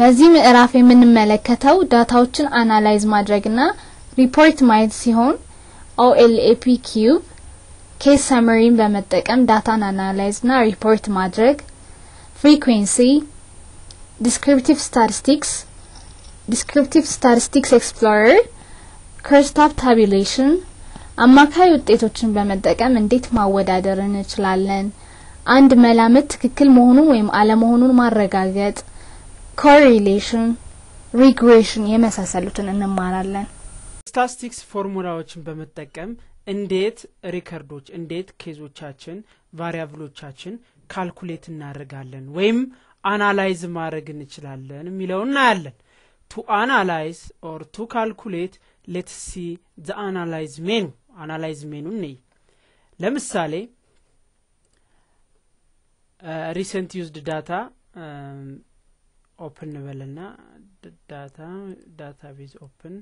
በዚህ ምዕራፍ የምንመለከተው ዳታዎችን አናላይዝ ማድረግና ሪፖርት ማየት ሲሆን OLAP ኪዩብ ኬስ ሰመሪን በመጠቀም ዳታን አናላይዝና ሪፖርት ማድረግ፣ ፍሪኩዌንሲ፣ ዲስክሪፕቲቭ ስታቲስቲክስ፣ ዲስክሪፕቲቭ ስታቲስቲክስ ኤክስፕሎረር፣ ክርስትአፕ ታቢሌሽን፣ አማካይ ውጤቶችን በመጠቀም እንዴት ማወዳደር እንችላለን፣ አንድ መላምት ትክክል መሆኑን ወይም አለመሆኑን ማረጋገጥ ኮሪሌሽን፣ ሪግሬሽን የመሳሰሉትን እንማራለን። ስታስቲክስ ፎርሙላዎችን በመጠቀም እንዴት ሪከርዶች እንዴት ኬዞቻችን ቫሪያብሎቻችን ካልኩሌት እናደርጋለን ወይም አናላይዝ ማድረግ እንችላለን የሚለው እናያለን። ቱ አናላይዝ ኦር ቱ ካልኩሌት ሌትሲ ሲ ዘ አናላይዝ ሜኑ አናላይዝ ሜኑ እንይ። ለምሳሌ ሪሰንት ዩዝድ ዳታ ኦፕን እንበልና ዳታ ዳታ ኦፕን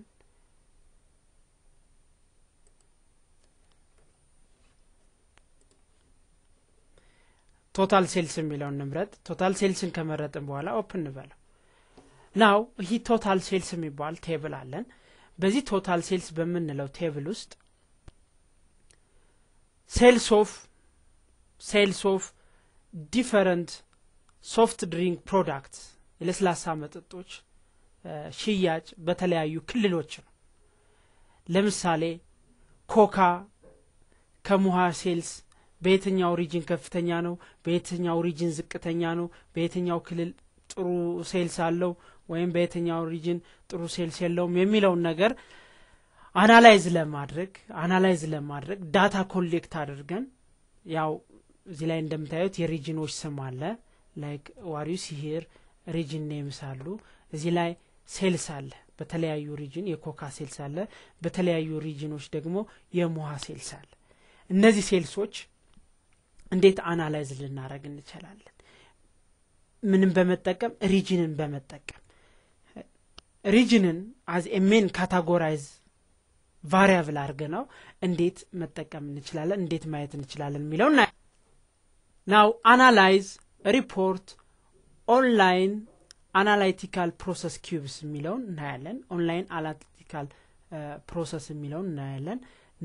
ቶታል ሴልስ የሚለውን ንምረጥ ቶታል ሴልስን ከመረጥን በኋላ ኦፕን እንበለው ናው ይህ ቶታል ሴልስ የሚባል ቴብል አለን በዚህ ቶታል ሴልስ በምንለው ቴብል ውስጥ ሴልስ ኦፍ ሴልስ ኦፍ ዲፈረንት ሶፍት ድሪንክ ፕሮዳክትስ የለስላሳ መጠጦች ሽያጭ በተለያዩ ክልሎች ነው። ለምሳሌ ኮካ ከሙሃ ሴልስ በየትኛው ሪጅን ከፍተኛ ነው፣ በየትኛው ሪጅን ዝቅተኛ ነው፣ በየትኛው ክልል ጥሩ ሴልስ አለው ወይም በየትኛው ሪጅን ጥሩ ሴልስ የለውም የሚለውን ነገር አናላይዝ ለማድረግ አናላይዝ ለማድረግ ዳታ ኮሌክት አድርገን ያው እዚህ ላይ እንደምታዩት የሪጅኖች ስም አለ ላይክ ዋሪዩ ሲሄር ሪጅን ኔምስ አሉ። እዚህ ላይ ሴልስ አለ። በተለያዩ ሪጅን የኮካ ሴልስ አለ። በተለያዩ ሪጅኖች ደግሞ የሙሃ ሴልስ አለ። እነዚህ ሴልሶች እንዴት አናላይዝ ልናደረግ እንችላለን? ምንም በመጠቀም ሪጅንን በመጠቀም ሪጅንን አዝ ኤሜን ካታጎራይዝ ቫሪያብል አድርገ ነው እንዴት መጠቀም እንችላለን፣ እንዴት ማየት እንችላለን የሚለው ናው አናላይዝ ሪፖርት ኦንላይን አናላይቲካል ፕሮሰስ ኪዩብስ የሚለውን እናያለን። ኦንላይን አናላይቲካል ፕሮሰስ የሚለውን እናያለን።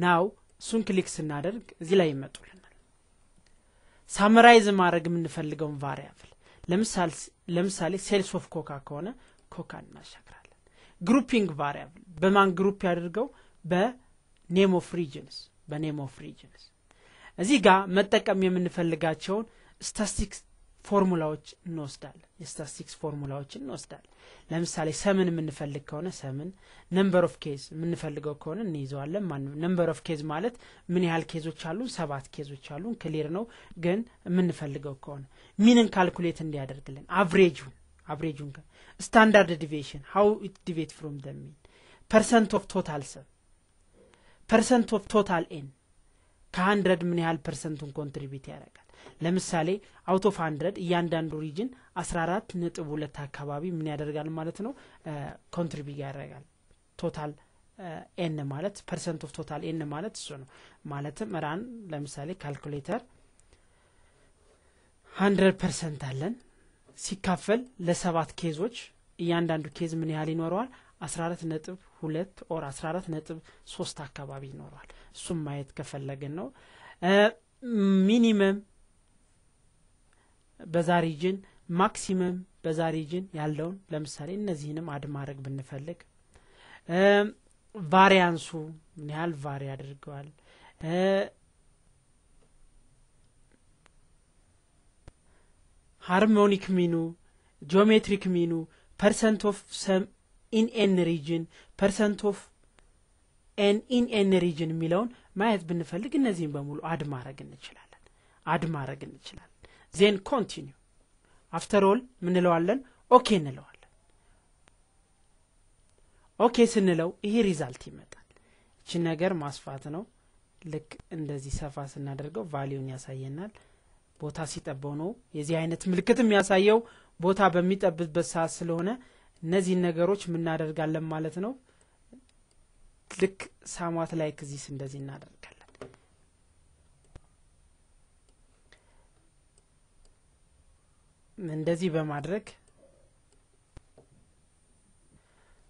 ናው እሱን ክሊክ ስናደርግ እዚህ ላይ ይመጡልናል። ሳምራይዝ ማድረግ የምንፈልገውን ቫሪያብል ለምሳሌ ሴልስ ኦፍ ኮካ ከሆነ ኮካ እናሻግራለን። ግሩፒንግ ቫሪያብል በማን ግሩፕ ያደርገው በኔም ኦፍ ሪጅንስ በኔም ኦፍ ሪጅንስ እዚህ ጋር መጠቀም የምንፈልጋቸውን ስታስቲክስ ፎርሙላዎች እንወስዳለን። የስታቲስቲክስ ፎርሙላዎች እንወስዳለን። ለምሳሌ ሰምን የምንፈልግ ከሆነ ሰምን፣ ነምበር ኦፍ ኬዝ የምንፈልገው ከሆነ እንይዘዋለን። ማን ነምበር ኦፍ ኬዝ ማለት ምን ያህል ኬዞች አሉ? ሰባት ኬዞች አሉ። ክሊር ነው። ግን የምንፈልገው ከሆነ ሚንን ካልኩሌት እንዲያደርግልን አቭሬጁን አቭሬጁን ስታንዳርድ ዲቪዬሽን ሀው ኢት ዲቬት ፍሮም ደ ሚን ፐርሰንት ኦፍ ቶታል ሰብ ፐርሰንት ኦፍ ቶታል ኤን ከሀንድረድ ምን ያህል ፐርሰንቱን ኮንትሪቢዩት ያደርጋል ለምሳሌ አውት ኦፍ ሀንድረድ እያንዳንዱ ሪጅን 14 ነጥብ ሁለት አካባቢ ምን ያደርጋል ማለት ነው ኮንትሪቢ ያደርጋል ቶታል ኤን ማለት ፐርሰንት ኦፍ ቶታል ኤን ማለት እሱ ነው። ማለትም ራን ለምሳሌ ካልኩሌተር ሀንድረድ ፐርሰንት አለን ሲካፈል ለሰባት ኬዞች እያንዳንዱ ኬዝ ምን ያህል ይኖረዋል? አስራ አራት ነጥብ ሁለት ኦር አስራ አራት ነጥብ ሶስት አካባቢ ይኖረዋል። እሱም ማየት ከፈለግን ነው ሚኒመም በዛሪጅን ማክሲመም በዛሪጅን ያለውን ለምሳሌ እነዚህንም አድ ማድረግ ብንፈልግ ቫሪያንሱ ምን ያህል ቫሪ አድርገዋል ሃርሞኒክ ሚኑ ጂኦሜትሪክ ሚኑ ፐርሰንት ኦፍ ሰም ኢን ኤን ሪጅን ፐርሰንት ኦፍ ኤን ኢን ኤን ሪጅን የሚለውን ማየት ብንፈልግ እነዚህም በሙሉ አድ ማድረግ እንችላለን አድ ማድረግ እንችላለን ዜን ኮንቲኒ አፍተር ምንለዋለን ኦኬ እንለዋለን። ኦኬ ስንለው ይሄ ሪዛልት ይመጣል። እችን ነገር ማስፋት ነው። ልክ እንደዚህ ሰፋ ስናደርገው ቫሊዩን ያሳየናል። ቦታ ሲጠበው ነው የዚህ አይነት ምልክት የሚያሳየው ቦታ በሚጠብበት ሰዓት ስለሆነ እነዚህን ነገሮች ምናደርጋለን ማለት ነው። ልክ ሳማት ላይክ ክዚስ እንደዚህ እናደርጋለን። እንደዚህ በማድረግ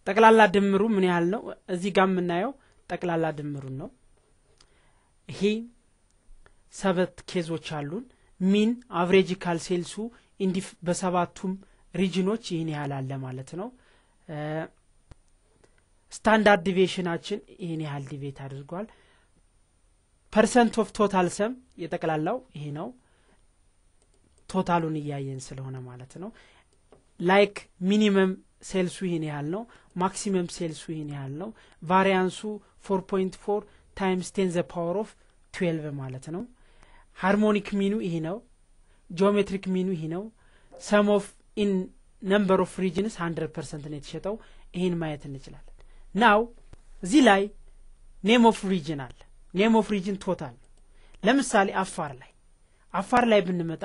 ጠቅላላ ድምሩ ምን ያህል ነው? እዚህ ጋር የምናየው ጠቅላላ ድምሩን ነው። ይሄ ሰበት ኬዞች አሉን። ሚን አቨሬጅ ሴልሱ ኢንዲፍ በሰባቱም ሪጅኖች ይህን ያህል አለ ማለት ነው። ስታንዳርድ ዲቬሽናችን ይህን ያህል ዲቤት አድርጓል። ፐርሰንት ኦፍ ቶታል ሰም የጠቅላላው ይሄ ነው። ቶታሉን እያየን ስለሆነ ማለት ነው ላይክ ሚኒመም ሴልሱ ይህን ያህል ነው ማክሲመም ሴልሱ ይህን ያህል ነው ቫሪያንሱ ፎር ፖንት ፎር ታይምስ ቴን ዘ ፓወር ኦፍ ትዌልቭ ማለት ነው ሃርሞኒክ ሚኑ ይሄ ነው ጂኦሜትሪክ ሚኑ ይህ ነው ሰም ኦፍ ኢን ነምበር ኦፍ ሪጅንስ ሀንድረድ ፐርሰንት ነው የተሸጠው ይህን ማየት እንችላለን ናው እዚህ ላይ ኔም ኦፍ ሪጅን አለ ኔም ኦፍ ሪጅን ቶታል ለምሳሌ አፋር ላይ አፋር ላይ ብንመጣ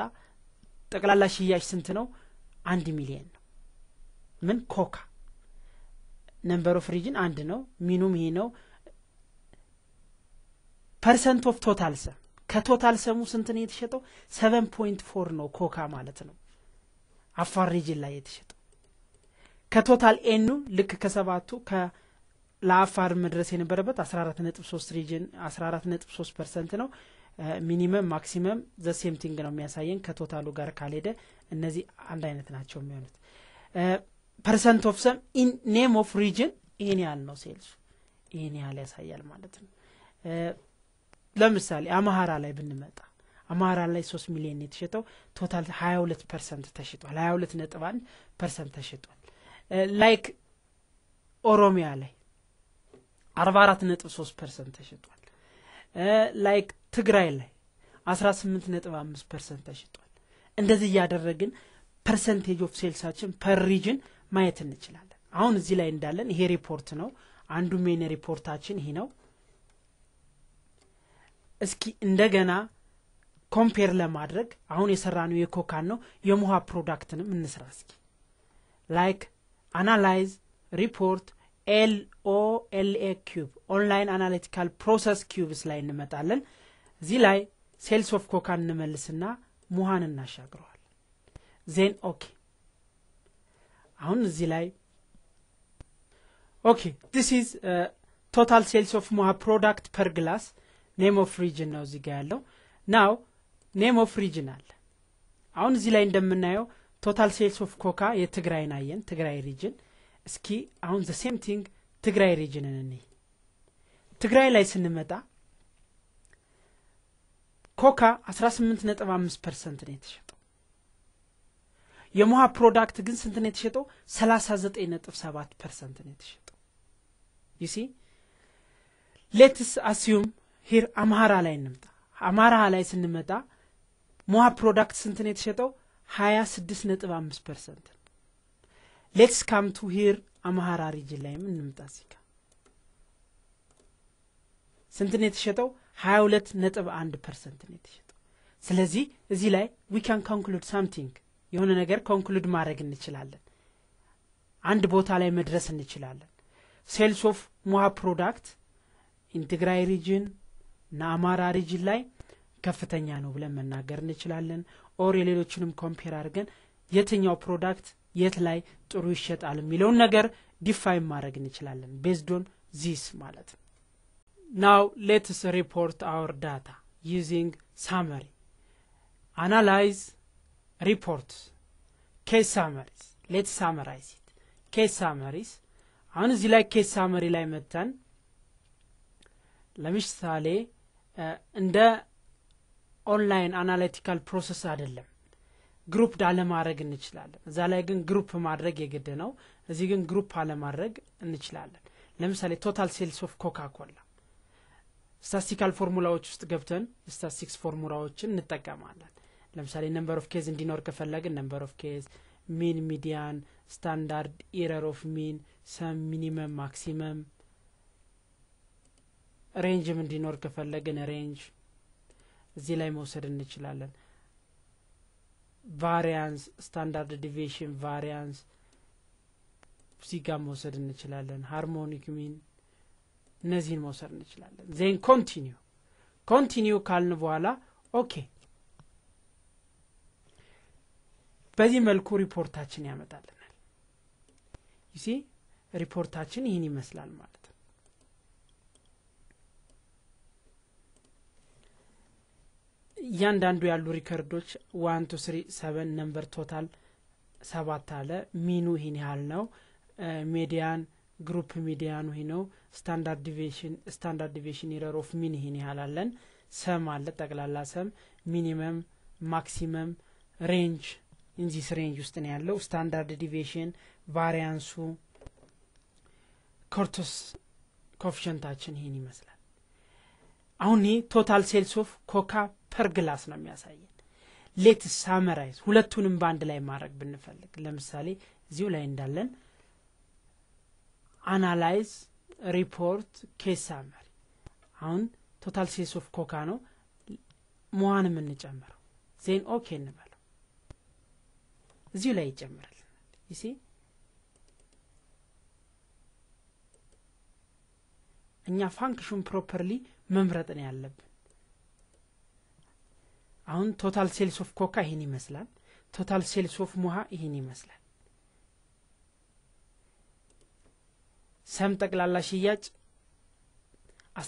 ጠቅላላ ሽያጭ ስንት ነው? አንድ ሚሊየን ነው። ምን ኮካ ነምበር ኦፍ ሪጅን አንድ ነው። ሚኑም ይሄ ነው። ፐርሰንት ኦፍ ቶታል ሰም ከቶታል ሰሙ ስንት ነው የተሸጠው? ሰቨን ፖንት ፎር ነው ኮካ ማለት ነው። አፋር ሪጅን ላይ የተሸጠው ከቶታል ኤኑ ልክ ከሰባቱ ለአፋር መድረስ የነበረበት አስራ አራት ነጥብ ሶስት ሪጅን አስራ አራት ነጥብ ሶስት ፐርሰንት ነው። ሚኒመም ማክሲመም ዘሴም ቲንግ ነው የሚያሳየን ከቶታሉ ጋር ካልሄደ እነዚህ አንድ አይነት ናቸው የሚሆኑት። ፐርሰንት ኦፍ ሰም ኢን ኔም ኦፍ ሪጅን ይህን ያህል ነው ሴልሱ ይህን ያህል ያሳያል ማለት ነው። ለምሳሌ አማሃራ ላይ ብንመጣ አማራ ላይ ሶስት ሚሊዮን የተሸጠው ቶታል ሀያ ሁለት ፐርሰንት ተሽጧል። ሀያ ሁለት ነጥብ አንድ ፐርሰንት ተሽጧል። ላይክ ኦሮሚያ ላይ አርባ አራት ነጥብ ሶስት ፐርሰንት ተሽጧል። ላይክ ትግራይ ላይ 18.5 5 ፐርሰንት ተሽጧል። እንደዚህ እያደረግን ፐርሰንቴጅ ኦፍ ሴልሳችን ፐር ሪጅን ማየት እንችላለን። አሁን እዚህ ላይ እንዳለን ይሄ ሪፖርት ነው። አንዱ ሜን ሪፖርታችን ይሄ ነው። እስኪ እንደገና ኮምፔር ለማድረግ አሁን የሰራነው የኮካን ነው። የሙሃ ፕሮዳክትንም እንስራ እስኪ ላይክ አናላይዝ ሪፖርት ኤልኦኤልኤ ኪዩብ ኦንላይን አናሊቲካል ፕሮሰስ ኪዩብስ ላይ እንመጣለን። እዚህ ላይ ሴልስ ኦፍ ኮካን እንመልስና ሙሃን እናሻግረዋል። ዜን ኦኬ አሁን እዚህ ላይ ኦኬ ዲስ ኢዝ ቶታል ሴልስ ኦፍ ሙሃ ፕሮዳክት ፐር ግላስ ኔም ኦፍ ሪጅን ነው እዚህ ጋ ያለው ናው ኔም ኦፍ ሪጅን አለ። አሁን እዚህ ላይ እንደምናየው ቶታል ሴልስ ኦፍ ኮካ የትግራይን አየን፣ ትግራይ ሪጅን። እስኪ አሁን ዘ ሴም ቲንግ ትግራይ ሪጅን እንይ። ትግራይ ላይ ስንመጣ ኮካ 18.5 ፐርሰንት ነው የተሸጠው። የሞሃ ፕሮዳክት ግን ስንት ነው የተሸጠው? 39.7 ፐርሰንት ነው የተሸጠው። ይሲ ሌትስ አስዩም ሂር አምሃራ ላይ እንምጣ። አማራ ላይ ስንመጣ ሞሃ ፕሮዳክት ስንት ነው የተሸጠው? 26.5 ፐርሰንት ነው። ሌትስ ካምቱ ሂር አምሃራ ሪጅን ላይም እንምጣ። እዚህ ስንት ነው የተሸጠው? 22 ነጥብ 1 ፐርሰንት ነው የተሸጠው። ስለዚህ እዚህ ላይ ዊ ካን ኮንክሉድ ሳምቲንግ የሆነ ነገር ኮንክሉድ ማድረግ እንችላለን። አንድ ቦታ ላይ መድረስ እንችላለን። ሴልስ ኦፍ ሙሃ ፕሮዳክት ኢንትግራይ ሪጅን እና አማራ ሪጅን ላይ ከፍተኛ ነው ብለን መናገር እንችላለን። ኦር የሌሎችንም ኮምፔር አድርገን የትኛው ፕሮዳክት የት ላይ ጥሩ ይሸጣል የሚለውን ነገር ዲፋይን ማድረግ እንችላለን። ቤዝዶን ዚስ ማለት ነው። ናው let's ሪፖርት our data using summary, analyze, reports, case summaries. Let's summarize it. case summaries. አሁን እዚህ ላይ ኬስ ሳመሪ ላይ መተን ለምሳሌ እንደ ኦንላይን አናሊቲካል ፕሮሰስ አይደለም ግሩፕ አለማድረግ እንችላለን። እዛ ላይ ግን ግሩፕ ማድረግ የግድ ነው። እዚህ ግን ግሩፕ አለማድረግ እንችላለን። ለምሳሌ ቶታል ሴልስ ኦፍ ኮካ ኮላ ስታስቲካል ፎርሙላዎች ውስጥ ገብተን ስታስቲክስ ፎርሙላዎችን እንጠቀማለን። ለምሳሌ ነንበር ኦፍ ኬዝ እንዲኖር ከፈለግን ነንበር ኦፍ ኬዝ፣ ሚን፣ ሚዲያን፣ ስታንዳርድ፣ ኢረር ኦፍ ሚን፣ ሰም፣ ሚኒመም፣ ማክሲመም ሬንጅም እንዲኖር ከፈለግን ሬንጅ እዚህ ላይ መውሰድ እንችላለን። ቫሪያንስ፣ ስታንዳርድ ዲቪሽን፣ ቫሪያንስ እዚህ ጋር መውሰድ እንችላለን። ሃርሞኒክ ሚን እነዚህን መውሰድ እንችላለን። ዜን ኮንቲኒው ኮንቲኒው ካልን በኋላ ኦኬ፣ በዚህ መልኩ ሪፖርታችን ያመጣልናል። ዩሲ ሪፖርታችን ይህን ይመስላል ማለት ነው። እያንዳንዱ ያሉ ሪከርዶች ዋን ቱ ስሪ ሰቨን ነንበር ቶታል ሰባት አለ። ሚኑ ይህን ያህል ነው። ሚዲያን ግሩፕ ሚዲያኑ ይህ ነው። ስታንዳርድ ዲቪሽን ስታንዳርድ ዲቪሽን ኤረር ኦፍ ሚን ይሄን ያህል አለን። ሰም አለ ጠቅላላ ሰም፣ ሚኒመም፣ ማክሲመም፣ ሬንጅ እንዚስ ሬንጅ ውስጥ ነው ያለው። ስታንዳርድ ዲቪሽን ቫሪያንሱ፣ ኮርቶስ ኮፊሽንታችን ይሄን ይመስላል። አሁን ይህ ቶታል ሴልስ ኦፍ ኮካ ፐር ግላስ ነው የሚያሳየን። ሌት ሳመራይዝ ሁለቱንም በአንድ ላይ ማድረግ ብንፈልግ ለምሳሌ እዚሁ ላይ እንዳለን አናላይዝ ሪፖርት ኬሳ መሪ አሁን ቶታል ሴስ ኦፍ ኮካ ነው መዋን የምንጨምረው ዜን ኦኬ እንበለው እዚሁ ላይ ይጨምርልናል ይሲ እኛ ፋንክሽን ፕሮፐርሊ መምረጥ ነው ያለብን አሁን ቶታል ሴልስ ኦፍ ኮካ ይህን ይመስላል ቶታል ሴልስ ኦፍ ሙሃ ይህን ይመስላል ሰም ጠቅላላ ሽያጭ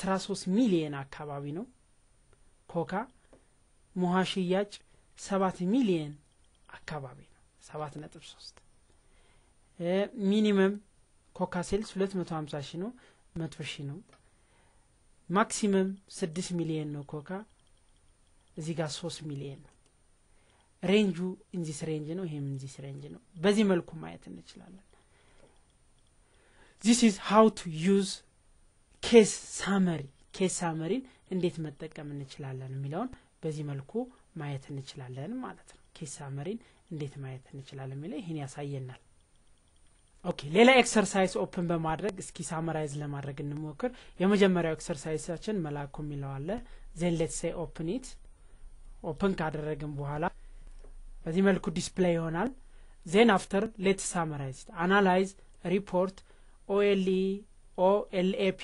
13 ሚሊየን አካባቢ ነው። ኮካ ሙሃ ሽያጭ 7 ሚሊየን አካባቢ ነው። 3 ሚኒመም ኮካ ሴልስ 250 ሺህ ነው። 100 ሺህ ነው። ማክሲመም 6 ሚሊየን ነው። ኮካ እዚህ ጋር 3 ሚሊየን ነው። ሬንጁ እንዚስ ሬንጅ ነው። ይሄም እንዚስ ሬንጅ ነው። በዚህ መልኩ ማየት እንችላለን። ዚስ ኢዝ ሃው ቱ ዩዝ ኬስ ሳመሪ ኬስ ሳመሪን እንዴት መጠቀም እንችላለን የሚለውን በዚህ መልኩ ማየት እንችላለን ማለት ነው። ኬስ ሳመሪን እንዴት ማየት እንችላለን የሚለው ይህን ያሳየናል። ኦኬ ሌላ ኤክሰርሳይዝ ኦፕን በማድረግ እስኪ ሳመራይዝ ለማድረግ እንሞክር። የመጀመሪያው ኤክሰርሳይዛችን መላኩ የሚለው አለ። ዜን ሌት ሴ ኦፕን ኢት ኦፕን ካደረግን በኋላ በዚህ መልኩ ዲስፕሌይ ይሆናል። ዜን አፍተር ሌትስ ሳመራይዝ አናላይዝ ሪፖርት ኦኤልኢ ኦኤልኤፒ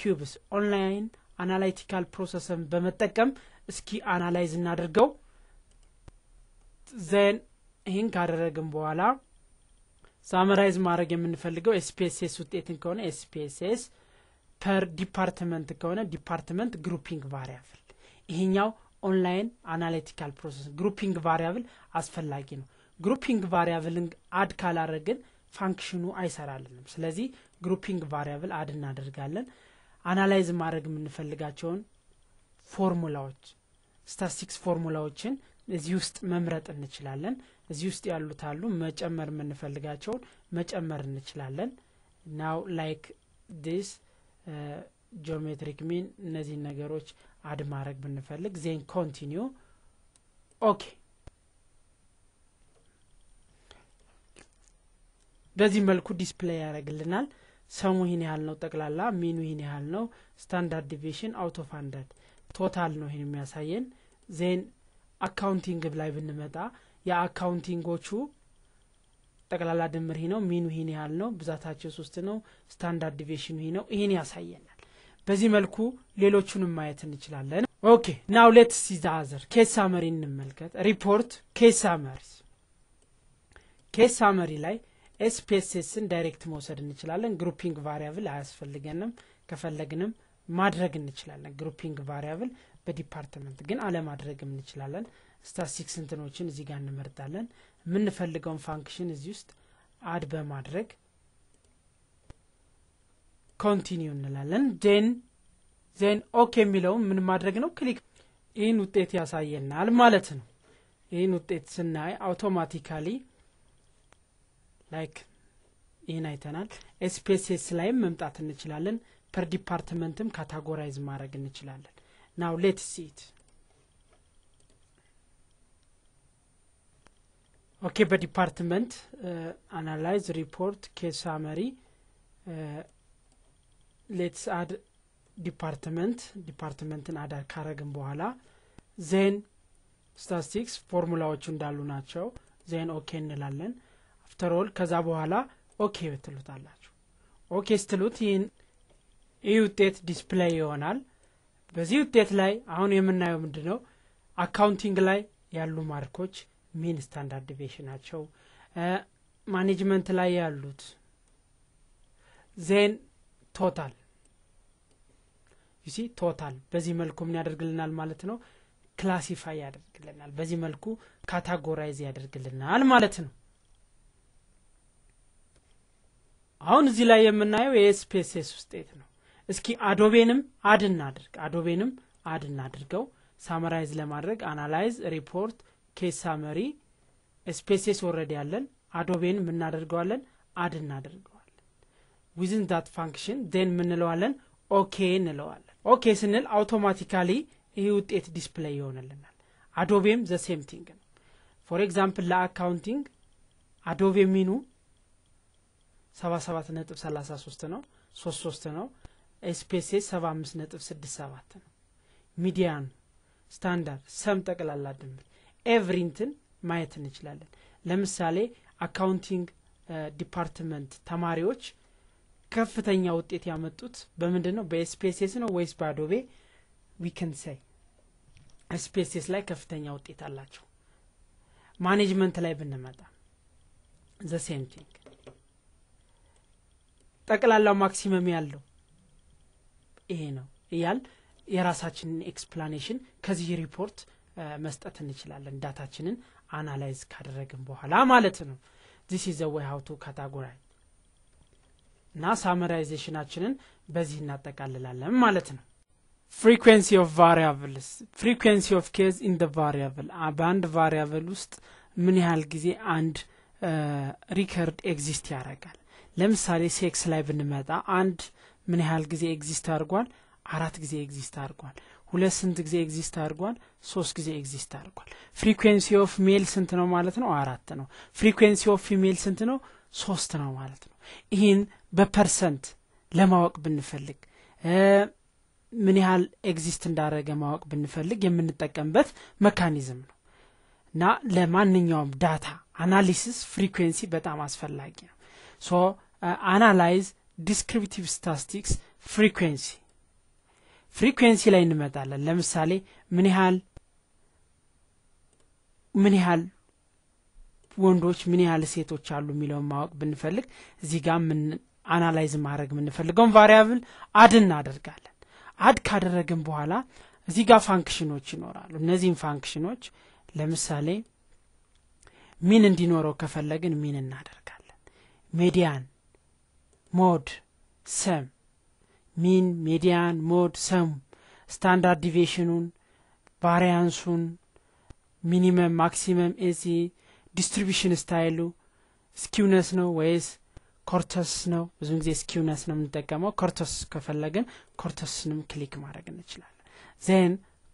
ኪዩብስ ኦንላይን አናላይቲካል ፕሮሰስን በመጠቀም እስኪ አናላይዝ እናድርገው። ዘን ይህን ካደረግን በኋላ ሳመራይዝ ማድረግ የምንፈልገው ኤስፒኤስኤስ ውጤትን ከሆነ ኤስፒኤስኤስ ፐር ዲፓርትመንት ከሆነ ዲፓርትመንት ግሩፒንግ ቫሪያብል ይሄኛው ኦንላይን አናሊቲካል ፕሮሰስ ግሩፒንግ ቫሪያብል አስፈላጊ ነው። ግሩፒንግ ቫሪያብልን አድ ካላረግን ፋንክሽኑ አይሰራልንም። ስለዚህ ግሩፒንግ ቫሪያብል አድ እናደርጋለን። አናላይዝ ማድረግ የምንፈልጋቸውን ፎርሙላዎች ስታስቲክስ ፎርሙላዎችን እዚህ ውስጥ መምረጥ እንችላለን። እዚህ ውስጥ ያሉት አሉ። መጨመር የምንፈልጋቸውን መጨመር እንችላለን። ናው ላይክ ዲስ ጂኦሜትሪክ ሚን እነዚህን ነገሮች አድ ማድረግ ብንፈልግ ዜን ኮንቲኒዩ ኦኬ በዚህ መልኩ ዲስፕሌይ ያደረግልናል ሰሙ ይህን ያህል ነው፣ ጠቅላላ ሚኑ ይህን ያህል ነው፣ ስታንዳርድ ዲቪሽን አውቶ ፋንዳድ ቶታል ነው ይህን የሚያሳየን። ዜን አካውንቲንግ ላይ ብንመጣ የአካውንቲንጎቹ ጠቅላላ ድምር ይህ ነው፣ ሚኑ ይህን ያህል ነው፣ ብዛታቸው ሶስት ነው፣ ስታንዳርድ ዲቪሽኑ ይህ ነው። ይህን ያሳየናል። በዚህ መልኩ ሌሎቹንም ማየት እንችላለን። ኦኬ ናው ሌት ሲዛዘር ዘ ኬስ ሳመሪ እንመልከት። ሪፖርት ኬስ ሳመሪ ኬስ ሳመሪ ላይ ኤስፒኤስኤስን ዳይሬክት መውሰድ እንችላለን። ግሩፒንግ ቫሪያብል አያስፈልገንም። ከፈለግንም ማድረግ እንችላለን። ግሩፒንግ ቫሪያብል በዲፓርትመንት ግን አለማድረግም እንችላለን። ስታሲክስ እንትኖችን እዚህ ጋር እንመርጣለን። የምንፈልገውን ፋንክሽን እዚህ ውስጥ አድ በማድረግ ኮንቲኒው እንላለን። ዴን ዜን ኦኬ የሚለውም ምን ማድረግ ነው? ክሊክ ይህን ውጤት ያሳየናል ማለት ነው። ይህን ውጤት ስናይ አውቶማቲካሊ ላይክ ይህን አይተናል። ኤስፔሴስ ላይም መምጣት እንችላለን። ፐር ዲፓርትመንትም ካታጎራይዝ ማድረግ እንችላለን። ናው ሌት ሲት ኦኬ በዲፓርትመንት አናላይዝ ሪፖርት ኬስ ሌትስ አድ ዲፓርትመንት ዲፓርትመንትን አዳር ካረግን በኋላ ዜን ስታስቲክስ ፎርሙላዎቹ እንዳሉ ናቸው። ዜን ኦኬ እንላለን። አፍተሮል ከዛ በኋላ ኦኬ ብትሉታላችሁ ኦኬ ስትሉት ይህን ይህ ውጤት ዲስፕሌይ ይሆናል። በዚህ ውጤት ላይ አሁን የምናየው ምንድ ነው? አካውንቲንግ ላይ ያሉ ማርኮች ሚን ስታንዳርድ ዲቪዬሽን ናቸው። ማኔጅመንት ላይ ያሉት ዜን ቶታል ዩሲ ቶታል በዚህ መልኩ ምን ያደርግልናል ማለት ነው? ክላሲፋይ ያደርግልናል። በዚህ መልኩ ካታጎራይዝ ያደርግልናል ማለት ነው። አሁን እዚህ ላይ የምናየው የኤስፔሴስ ውጤት ነው። እስኪ አዶቤንም አድ እናድርግ አዶቤንም አድ እናድርገው ሳመራይዝ ለማድረግ አናላይዝ ሪፖርት ኬስ ሳመሪ ስፔሴስ ወረድ ያለን አዶቤንም የምናደርገዋለን አድ እናደርገዋለን ዊዝን ዛት ፋንክሽን ዴን ምንለዋለን ኦኬ እንለዋለን ኦኬ ስንል አውቶማቲካሊ ይህ ውጤት ዲስፕሌይ ይሆንልናል አዶቤም ዘ ሴም ቲንግ ነው ፎር ኤግዛምፕል ለአካውንቲንግ አዶቤ ሚኑ 77 ነጥብ 33 ነው። 33 ነው። ኤስፔሴስ 75 ነጥብ 67 ነው። ሚዲያን፣ ስታንዳርድ፣ ሰም ጠቅላላ ድምር ኤቭሪንትን ማየት እንችላለን። ለምሳሌ አካውንቲንግ ዲፓርትመንት ተማሪዎች ከፍተኛ ውጤት ያመጡት በምንድን ነው? በኤስፔሴስ ነው ወይስ በአዶቤ? ዊከንሳይ ኤስፔሴስ ላይ ከፍተኛ ውጤት አላቸው። ማኔጅመንት ላይ ብንመጣ ዘ ሴም ቲንግ ጠቅላላው ማክሲመም ያለው ይሄ ነው እያል የራሳችንን ኤክስፕላኔሽን ከዚህ ሪፖርት መስጠት እንችላለን ዳታችንን አናላይዝ ካደረግን በኋላ ማለት ነው ዚስ ኢዘ ወይ ሀውቱ ካታጎራይ እና ሳመራይዜሽናችንን በዚህ እናጠቃልላለን ማለት ነው ፍሪኩንሲ ኦፍ ቫሪያብልስ ፍሪኩንሲ ኦፍ ኬዝ ኢን ቫሪያብል በአንድ ቫሪያብል ውስጥ ምን ያህል ጊዜ አንድ ሪከርድ ኤግዚስት ያደርጋል ለምሳሌ ሴክስ ላይ ብንመጣ አንድ ምን ያህል ጊዜ ኤግዚስት አድርጓል? አራት ጊዜ ኤግዚስት አድርጓል። ሁለት ስንት ጊዜ ኤግዚስት አድርጓል? ሶስት ጊዜ ኤግዚስት አድርጓል። ፍሪኩዌንሲ ኦፍ ሜል ስንት ነው ማለት ነው? አራት ነው። ፍሪኩዌንሲ ኦፍ ፊሜል ስንት ነው? ሶስት ነው ማለት ነው። ይህን በፐርሰንት ለማወቅ ብንፈልግ ምን ያህል ኤግዚስት እንዳደረገ ማወቅ ብንፈልግ የምንጠቀምበት መካኒዝም ነው እና ለማንኛውም ዳታ አናሊሲስ ፍሪኩዌንሲ በጣም አስፈላጊ ነው። So uh, analyze descriptive statistics frequency ላይ እንመጣለን። ለምሳሌ ምን ያህል ምን ያህል ወንዶች ምን ያህል ሴቶች አሉ የሚለውን ማወቅ ብንፈልግ እዚህ ጋር ምን አናላይዝ ማድረግ የምንፈልገውን ቫሪያብል አድ እናደርጋለን። አድ ካደረግን በኋላ እዚህ ጋር ፋንክሽኖች ይኖራሉ። እነዚህም ፋንክሽኖች ለምሳሌ ሚን እንዲኖረው ከፈለግን ሚን እናደርጋለን። ሜዲያን ሞድ ሰም ሚን ሜዲያን ሞድ ሰም ስታንዳርድ ዲቪሽኑን ቫሪያንሱን ሚኒመም ማክሲመም ኤዚ ዲስትሪቢሽን ስታይሉ ስኪውነስ ነው ወይስ ኮርተስ ነው ብዙን ጊዜ ስኪውነስ ነው የምንጠቀመው ኮርተስ ከፈለግን ኮርተስንም ክሊክ ማድረግ እንችላለን ዜን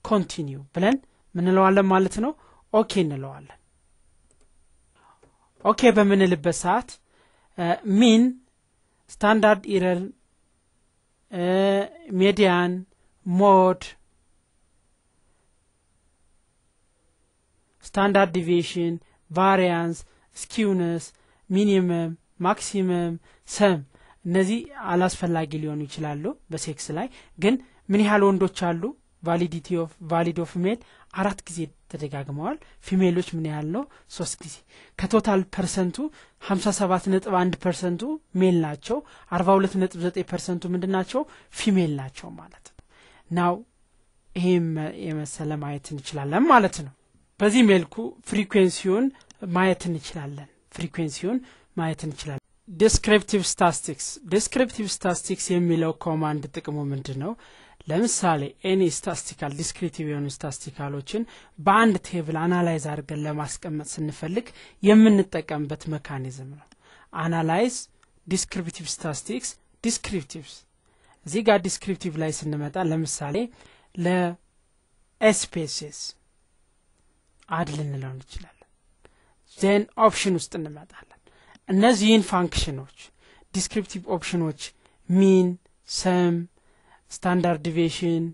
ኮንቲኒው ብለን ምንለዋለን ማለት ነው ኦኬ እንለዋለን ኦኬ በምንልበት ሰዓት ሚን፣ ስታንዳርድ ኢረር፣ ሜዲያን፣ ሞድ፣ ስታንዳርድ ዲቪሽን፣ ቫሪያንስ፣ ስኪውነስ፣ ሚኒመም፣ ማክሲመም፣ ሰም እነዚህ አላስፈላጊ ሊሆኑ ይችላሉ። በሴክስ ላይ ግን ምን ያህል ወንዶች አሉ? ቫሊዲቲ ኦፍ ቫሊድ ኦፍ ሜል አራት ጊዜ ተደጋግመዋል። ፊሜሎች ምን ያህል ነው? ሶስት ጊዜ። ከቶታል ፐርሰንቱ ሀምሳ ሰባት ነጥብ አንድ ፐርሰንቱ ሜል ናቸው። አርባ ሁለት ነጥብ ዘጠኝ ፐርሰንቱ ምንድን ናቸው? ፊሜል ናቸው ማለት ነው። ናው ይሄም የመሰለ ማየት እንችላለን ማለት ነው። በዚህ መልኩ ፍሪኩዌንሲውን ማየት እንችላለን። ፍሪኩዌንሲውን ማየት እንችላለን። ዲስክሪፕቲቭ ስታስቲክስ ዲስክሪፕቲቭ ስታስቲክስ የሚለው ኮማንድ ጥቅሙ ምንድን ነው? ለምሳሌ ኤኒ ስታስቲካል ዲስክሪቲቭ የሆኑ ስታስቲካሎችን በአንድ ቴብል አናላይዝ አድርገን ለማስቀመጥ ስንፈልግ የምንጠቀምበት መካኒዝም ነው። አናላይዝ ዲስክሪፕቲቭ ስታስቲክስ ዲስክሪፕቲቭስ። እዚህ ጋር ዲስክሪፕቲቭ ላይ ስንመጣ ለምሳሌ ለኤስፔሲስ አድ ልንለው እንችላለን። ዜን ኦፕሽን ውስጥ እንመጣለን። እነዚህን ፋንክሽኖች ዲስክሪፕቲቭ ኦፕሽኖች ሚን ሰም ስታንዳርድ ዲቪሽን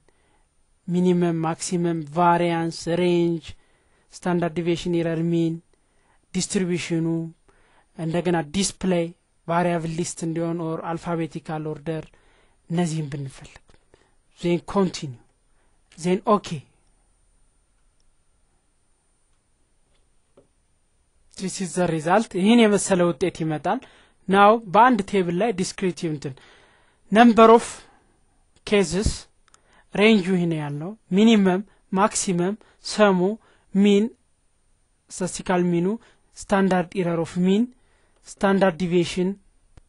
ሚኒመም ማክሲመም ቫሪያንስ ሬንጅ ስታንዳርድ ዲቪሽን ኤረር ሚን ዲስትሪቢሽኑ እንደገና ዲስፕሌይ ቫሪያብል ሊስት እንዲሆን ኦር አልፋቤቲካል ኦርደር እነዚህም ብንፈልግ ዜን ኮንቲኒ ዜን ኦኬ ዲስ ዘ ሪዛልት ይህን የመሰለ ውጤት ይመጣል ናው በአንድ ቴብል ላይ ዲስክሪቲቭ እንትን ነምበር ኦፍ ኬዝስ ሬንጁ ይህ ያለው ሚኒመም ማክሲመም ሰሙ ሚን ስታስቲካል ሚኑ ስታንዳርድ ኢረር ኦፍ ሚን ስታንዳርድ ዲቪዬሽን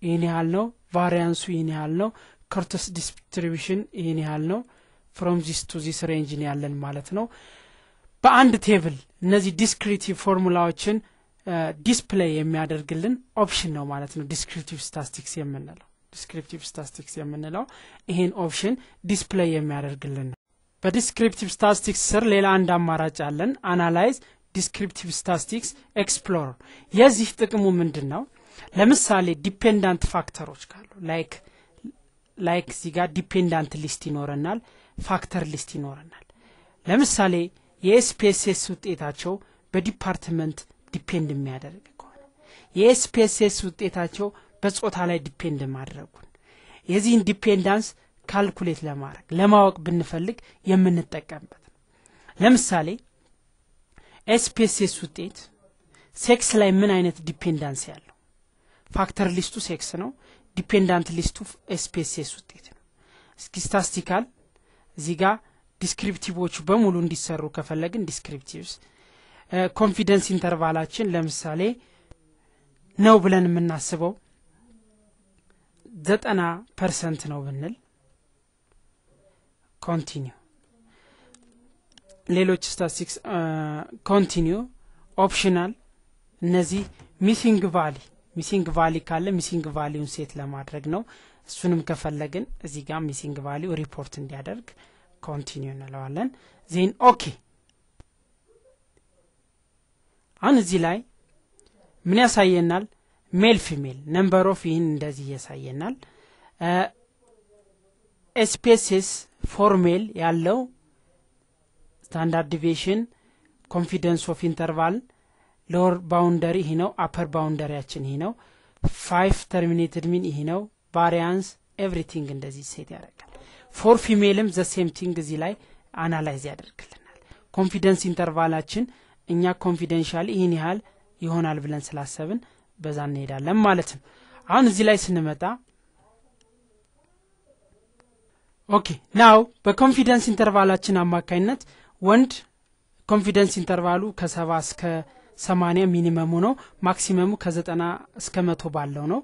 ይህን ያህል ነው ቫሪያንሱ ይህን ያህል ነው ከርተስ ዲስትሪቢሽን ይህን ያህል ነው ፍሮም ዚስ ቱ ዚስ ሬንጅን ያለን ማለት ነው በአንድ ቴብል እነዚህ ዲስክሪቲቭ ፎርሙላዎችን ዲስፕሌይ የሚያደርግልን ኦፕሽን ነው ማለት ነው ዲስክሪቲቭ ስታስቲክስ የምንለው ዲስክሪፕቲቭ ስታስቲክስ የምንለው ይሄን ኦፕሽን ዲስፕሌይ የሚያደርግልን ነው በዲስክሪፕቲቭ ስታስቲክስ ስር ሌላ አንድ አማራጭ አለን አናላይዝ ዲስክሪፕቲቭ ስታስቲክስ ኤክስፕሎር የዚህ ጥቅሙ ምንድን ነው ለምሳሌ ዲፔንዳንት ፋክተሮች ካሉ ላይክ ላይክ እዚህ ጋር ዲፔንዳንት ሊስት ይኖረናል ፋክተር ሊስት ይኖረናል ለምሳሌ የኤስፒኤስኤስ ውጤታቸው በዲፓርትመንት ዲፔንድ የሚያደርግ ከሆነ የኤስፒኤስኤስ ውጤታቸው በጾታ ላይ ዲፔንድ ማድረጉን የዚህን ዲፔንዳንስ ካልኩሌት ለማድረግ ለማወቅ ብንፈልግ የምንጠቀምበት ነው። ለምሳሌ ኤስፔሴስ ውጤት ሴክስ ላይ ምን አይነት ዲፔንዳንስ ያለው ፋክተር ሊስቱ ሴክስ ነው። ዲፔንዳንት ሊስቱ ኤስፔሴስ ውጤት ነው። እስኪ ስታስቲካል እዚህ ጋር ዲስክሪፕቲቮቹ በሙሉ እንዲሰሩ ከፈለግን ዲስክሪፕቲቭስ ኮንፊደንስ ኢንተርቫላችን ለምሳሌ ነው ብለን የምናስበው ዘጠና ፐርሰንት ነው ብንል ኮንቲኒ ሌሎች ስታቲስቲክስ ኮንቲኒ ኦፕሽናል እነዚህ ሚሲንግ ቫሊ ሚሲንግ ቫሊ ካለ ሚሲንግ ቫሊውን ሴት ለማድረግ ነው እሱንም ከፈለግን እዚ ጋ ሚሲንግ ቫሊው ሪፖርት እንዲያደርግ ኮንቲኒ እንለዋለን ዜን ኦኬ አሁን እዚህ ላይ ምን ያሳየናል ሜል ፊሜል ነምበር ኦፍ ይህን እንደዚህ እያሳየናል። ስፔሲስ ፎር ሜል ያለው ስታንዳርድ ዲቪሽን ኮንፊደንስ ኦፍ ኢንተርቫል ሎወር ባውንደሪ ይህ ነው። አፐር ባውንደሪያችን ይህ ነው። ፋይቭ ተርሚኔትድ ሚን ይህ ነው። ቫሪያንስ ኤቭሪቲንግ እንደዚህ ሴት ያደርጋል። ፎር ፊሜልም ዘ ሴም ቲንግ እዚህ ላይ አናላይዝ ያደርግልናል። ኮንፊደንስ ኢንተርቫላችን እኛ ኮንፊደንሻል ይህን ያህል ይሆናል ብለን ስላሰብን በዛ እንሄዳለን ማለት ነው አሁን እዚህ ላይ ስንመጣ ኦኬ ናው በኮንፊደንስ ኢንተርቫላችን አማካኝነት ወንድ ኮንፊደንስ ኢንተርቫሉ ከሰባ እስከ ሰማኒያ ሚኒመሙ ነው ማክሲመሙ ከዘጠና እስከ መቶ ባለው ነው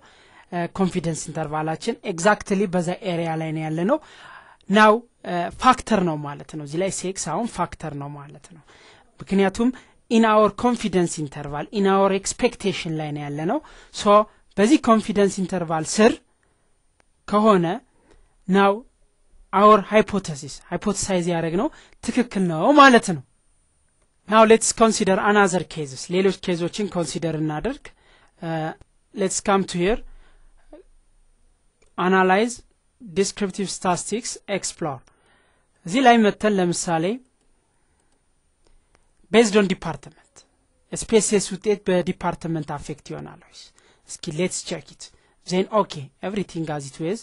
ኮንፊደንስ ኢንተርቫላችን ኤግዛክትሊ በዛ ኤሪያ ላይ ነው ያለ ነው ናው ፋክተር ነው ማለት ነው እዚህ ላይ ሴክስ አሁን ፋክተር ነው ማለት ነው ምክንያቱም ኢን አወር ኮንፊደንስ ኢንተርቫል ኢን አወር ኤክስፔክቴሽን ላይ ነው ያለ ነው ሶ በዚህ ኮንፊደንስ ኢንተርቫል ስር ከሆነ ናው አወር ሃይፖተሲስ ሃይፖተሳይዝ ያደረግ ነው ትክክል ነው ማለት ነው ናው ሌትስ ኮንሲደር አናዘር ኬዝስ ሌሎች ኬዞችን ኮንሲደር እናደርግ ሌትስ ካም ቱ ሄር አናላይዝ ዲስክሪፕቲቭ ስታስቲክስ ኤክስፕሎር እዚህ ላይ መተን ለምሳሌ ቤዝድ ኦን ዲፓርትመንት ስፔስስ ውጤት በዲፓርትመንት አፌክት ይሆናል ወይስ? እስኪ ሌትስ ቸክት ዜን ኦኬ ኤቭሪቲንግ አዝ ዌዝ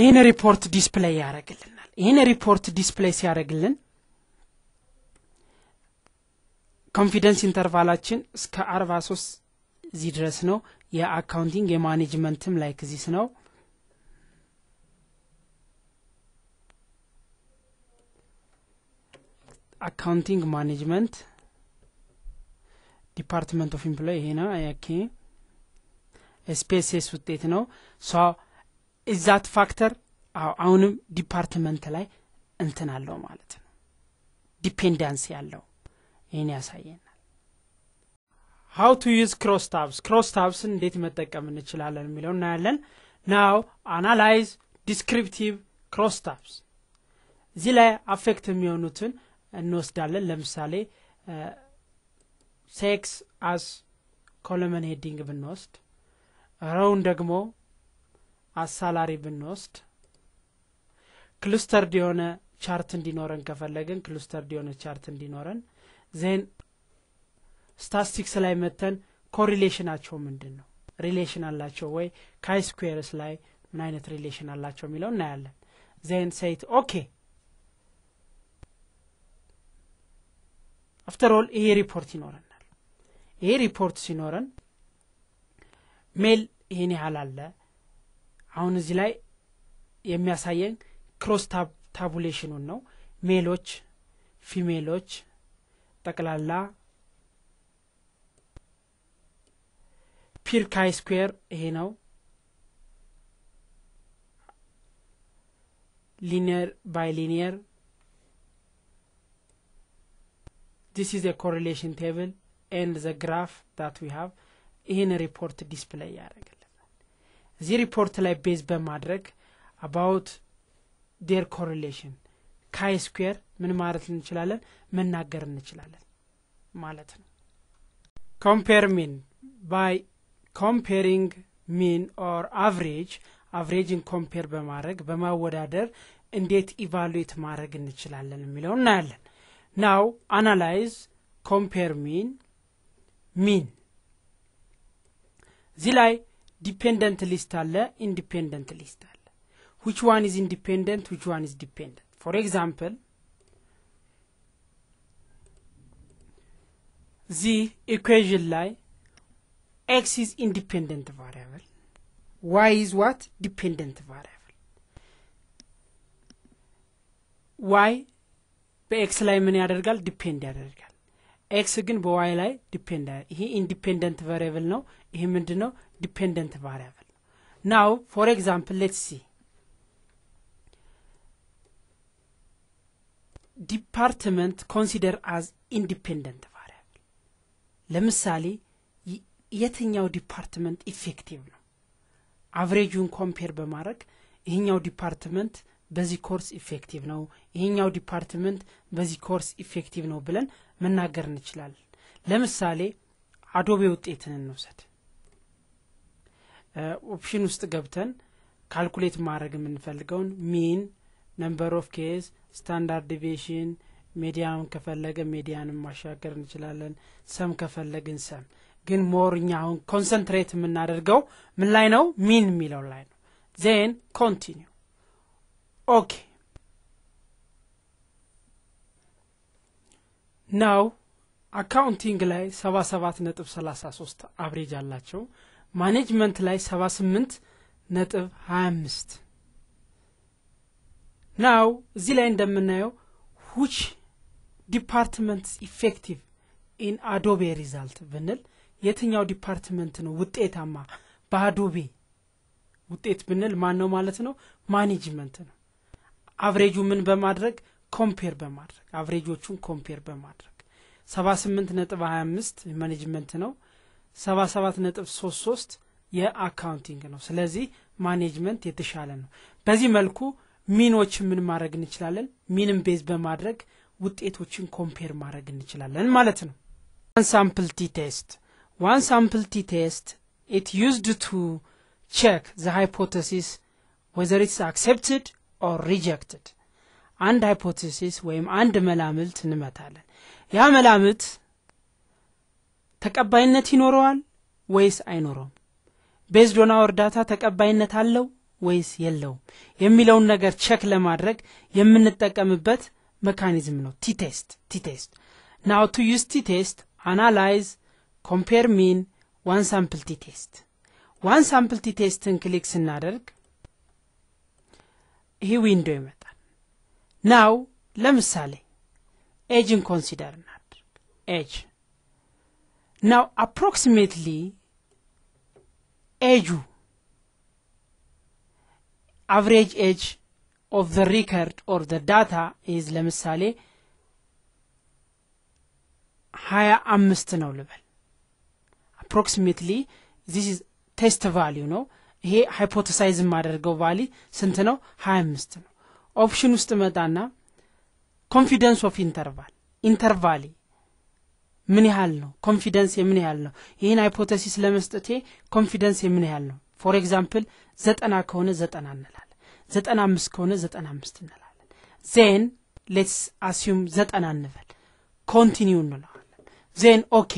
ይህን ሪፖርት ዲስፕሌይ ያደረግልናል። ይህን ሪፖርት ዲስፕሌይ ሲያደረግልን ኮንፊደንስ ኢንተርቫላችን እስከ አርባ ሶስት እዚህ ድረስ ነው። የአካውንቲንግ የማኔጅመንትም ላይክ እዚህ ነው። አካውንቲንግ ማኔጅመንት ዲፓርትመንት ኦፍ ኢምፕሎይ ይሄ ነው ኦኬ ስፔሴስ ውጤት ነው ሶ እዛት ፋክተር አሁንም ዲፓርትመንት ላይ እንትን አለው ማለት ነው ዲፔንደንስ ያለው ይህን ያሳየናል ሀው ቱ ዩዝ ክሮስ ታብስ ክሮስ ታብስን እንዴት መጠቀም እንችላለን የሚለው እናያለን ናው አናላይዝ ዲስክሪፕቲቭ ክሮስ ታብስ እዚህ ላይ አፌክት የሚሆኑትን እንወስዳለን። ለምሳሌ ሴክስ አስ ኮለመን ሄዲንግ ብንወስድ፣ ረውን ደግሞ አሳላሪ ብንወስድ ክሉስተርድ የሆነ ቻርት እንዲኖረን ከፈለግን ክሉስተርድ የሆነ ቻርት እንዲኖረን ዜን ስታስቲክስ ላይ መተን ኮሪሌሽናቸው ምንድን ነው ሪሌሽን አላቸው ወይ ካይ ስኩዌርስ ላይ ምን አይነት ሪሌሽን አላቸው የሚለው እናያለን ዜን ሴይት ኦኬ አፍተር ኦል ይሄ ሪፖርት ይኖረናል። ይሄ ሪፖርት ሲኖረን ሜል ይህን ያህል አለ። አሁን እዚህ ላይ የሚያሳየን ክሮስ ታቡሌሽኑን ነው። ሜሎች፣ ፊሜሎች ጠቅላላ ፒር ስኩዌር ይሄ ነው። ሊኒየር ባይ ሊኒየር ዲስ ኢዝ ኮሪሌሽን ቴብል ኤንድ ዘ ግራፍ ዳት ዊ ሀቭ ይህን ሪፖርት ዲስፕላይ ያደረግልናል። እዚህ ሪፖርት ላይ ቤዝ በማድረግ አባውት ዴር ኮሪሌሽን ካይ ስኩዌር ምን ማለት እንችላለን መናገር እንችላለን ማለት ነው። ኮምፔር ሚን ባይ ኮምፔሪንግ ሚን ኦር አቭሬጅ አቭሬጅን ኮምፔር በማድረግ በማወዳደር እንዴት ኢቫሉዌት ማድረግ እንችላለን የሚለውን እናያለን። Now analyze compare mean mean. Zilai dependent list independently list. Which one is independent, which one is dependent? For example, the equation lie x is independent variable. Y is what? Dependent variable. Y በኤክስ ላይ ምን ያደርጋል ዲፔንድ ያደርጋል ኤክስ ግን በዋይ ላይ ዲፔንድ ይሄ ኢንዲፔንደንት ቫሪያብል ነው ይሄ ምንድን ነው ዲፔንደንት ቫሪያብል ነው ናው ፎር ኤግዛምፕል ሌት ሲ ዲፓርትመንት ኮንሲደር አዝ ኢንዲፔንደንት ቫሪያብል ለምሳሌ የትኛው ዲፓርትመንት ኢፌክቲቭ ነው አቨሬጁን ኮምፔር በማድረግ ይህኛው ዲፓርትመንት በዚህ ኮርስ ኢፌክቲቭ ነው፣ ይሄኛው ዲፓርትመንት በዚህ ኮርስ ኢፌክቲቭ ነው ብለን መናገር እንችላለን። ለምሳሌ አዶቤ ውጤትን እንውሰድ። ኦፕሽን ውስጥ ገብተን ካልኩሌት ማድረግ የምንፈልገውን ሚን፣ ነምበር ኦፍ ኬዝ፣ ስታንዳርድ ዲቪሽን፣ ሜዲያን ከፈለገ ሜዲያን ማሻገር እንችላለን። ሰም ከፈለግን ሰም ግን ሞር እኛ አሁን ኮንሰንትሬት የምናደርገው ምን ላይ ነው? ሚን የሚለው ላይ ነው። ዜን ኮንቲኒው Okay. ናው አካውንቲንግ ላይ 77 ነጥብ 33 አብሬጅ አላቸው። ማኔጅመንት ላይ 78 ነጥብ 25 ናው እዚህ ላይ እንደምናየው ሁች ዲፓርትመንትስ ኢፌክቲቭ ኢን አዶቤ ሪዛልት ብንል የትኛው ዲፓርትመንት ነው ውጤታማ በአዶቤ ውጤት ብንል ማን ነው ማለት ነው? ማኔጅመንት ነው። አብሬጁ ምን በማድረግ ኮምፔር በማድረግ አብሬጆቹን ኮምፔር በማድረግ ሰባ ስምንት ነጥብ ሀያ አምስት ማኔጅመንት ነው። ሰባ ሰባት ነጥብ ሶስት ሶስት የአካውንቲንግ ነው። ስለዚህ ማኔጅመንት የተሻለ ነው። በዚህ መልኩ ሚኖችን ምን ማድረግ እንችላለን? ሚንም ቤዝ በማድረግ ውጤቶችን ኮምፔር ማድረግ እንችላለን ማለት ነው። ዋን ሳምፕል ቲ ቴስት ዋን ሳምፕል ቲ ቴስት ኢት ዩዝድ ቱ ቼክ ዘ ሃይፖቴሲስ ወዘር ኢትስ አክሴፕትድ ኦር ሪጀክትድ አንድ ሃይፖቴሲስ ወይም አንድ መላምልት እንመታለን ያ መላምት ተቀባይነት ይኖረዋል ወይስ አይኖረውም ቤዝዶና እርዳታ ተቀባይነት አለው ወይስ የለውም የሚለውን ነገር ቸክ ለማድረግ የምንጠቀምበት መካኒዝም ነው ቲቴስት ቲቴስት ናው ቱ ዩዝ ቲቴስት አናላይዝ ኮምፔር ሚን ዋን ሳምፕል ቲቴስት ዋን ሳምፕል ቲቴስትን ክሊክ ስናደርግ ይህ ዊንዶ ይመጣል። ናው ለምሳሌ ኤጅን ኮንሲደር እናድርግ። ኤጅ ናው አፕሮክሲሜትሊ ኤጁ አቨሬጅ ኤጅ ኦፍ ዘ ሪከርድ ኦር ዘ ዳታ ኢዝ ለምሳሌ ሀያ አምስት ነው ልበል። አፕሮክሲሜትሊ ዚስ ቴስት ቫሊዩ ነው ይሄ ሃይፖተሳይዝ የማደርገው ቫሊ ስንት ነው? ሀያ አምስት ነው። ኦፕሽን ውስጥ መጣና ኮንፊደንስ ኦፍ ኢንተርቫል ኢንተርቫሊ ምን ያህል ነው? ኮንፊደንስ የምን ያህል ነው? ይህን ሃይፖተሲስ ለመስጠቴ ኮንፊደንስ የምን ያህል ነው? ፎር ኤግዛምፕል ዘጠና ከሆነ ዘጠና እንላለን። ዘጠና አምስት ከሆነ ዘጠና አምስት እንላለን። ዜን ሌትስ አሲዩም ዘጠና እንበል ኮንቲኒው እንለዋለን። ዜን ኦኬ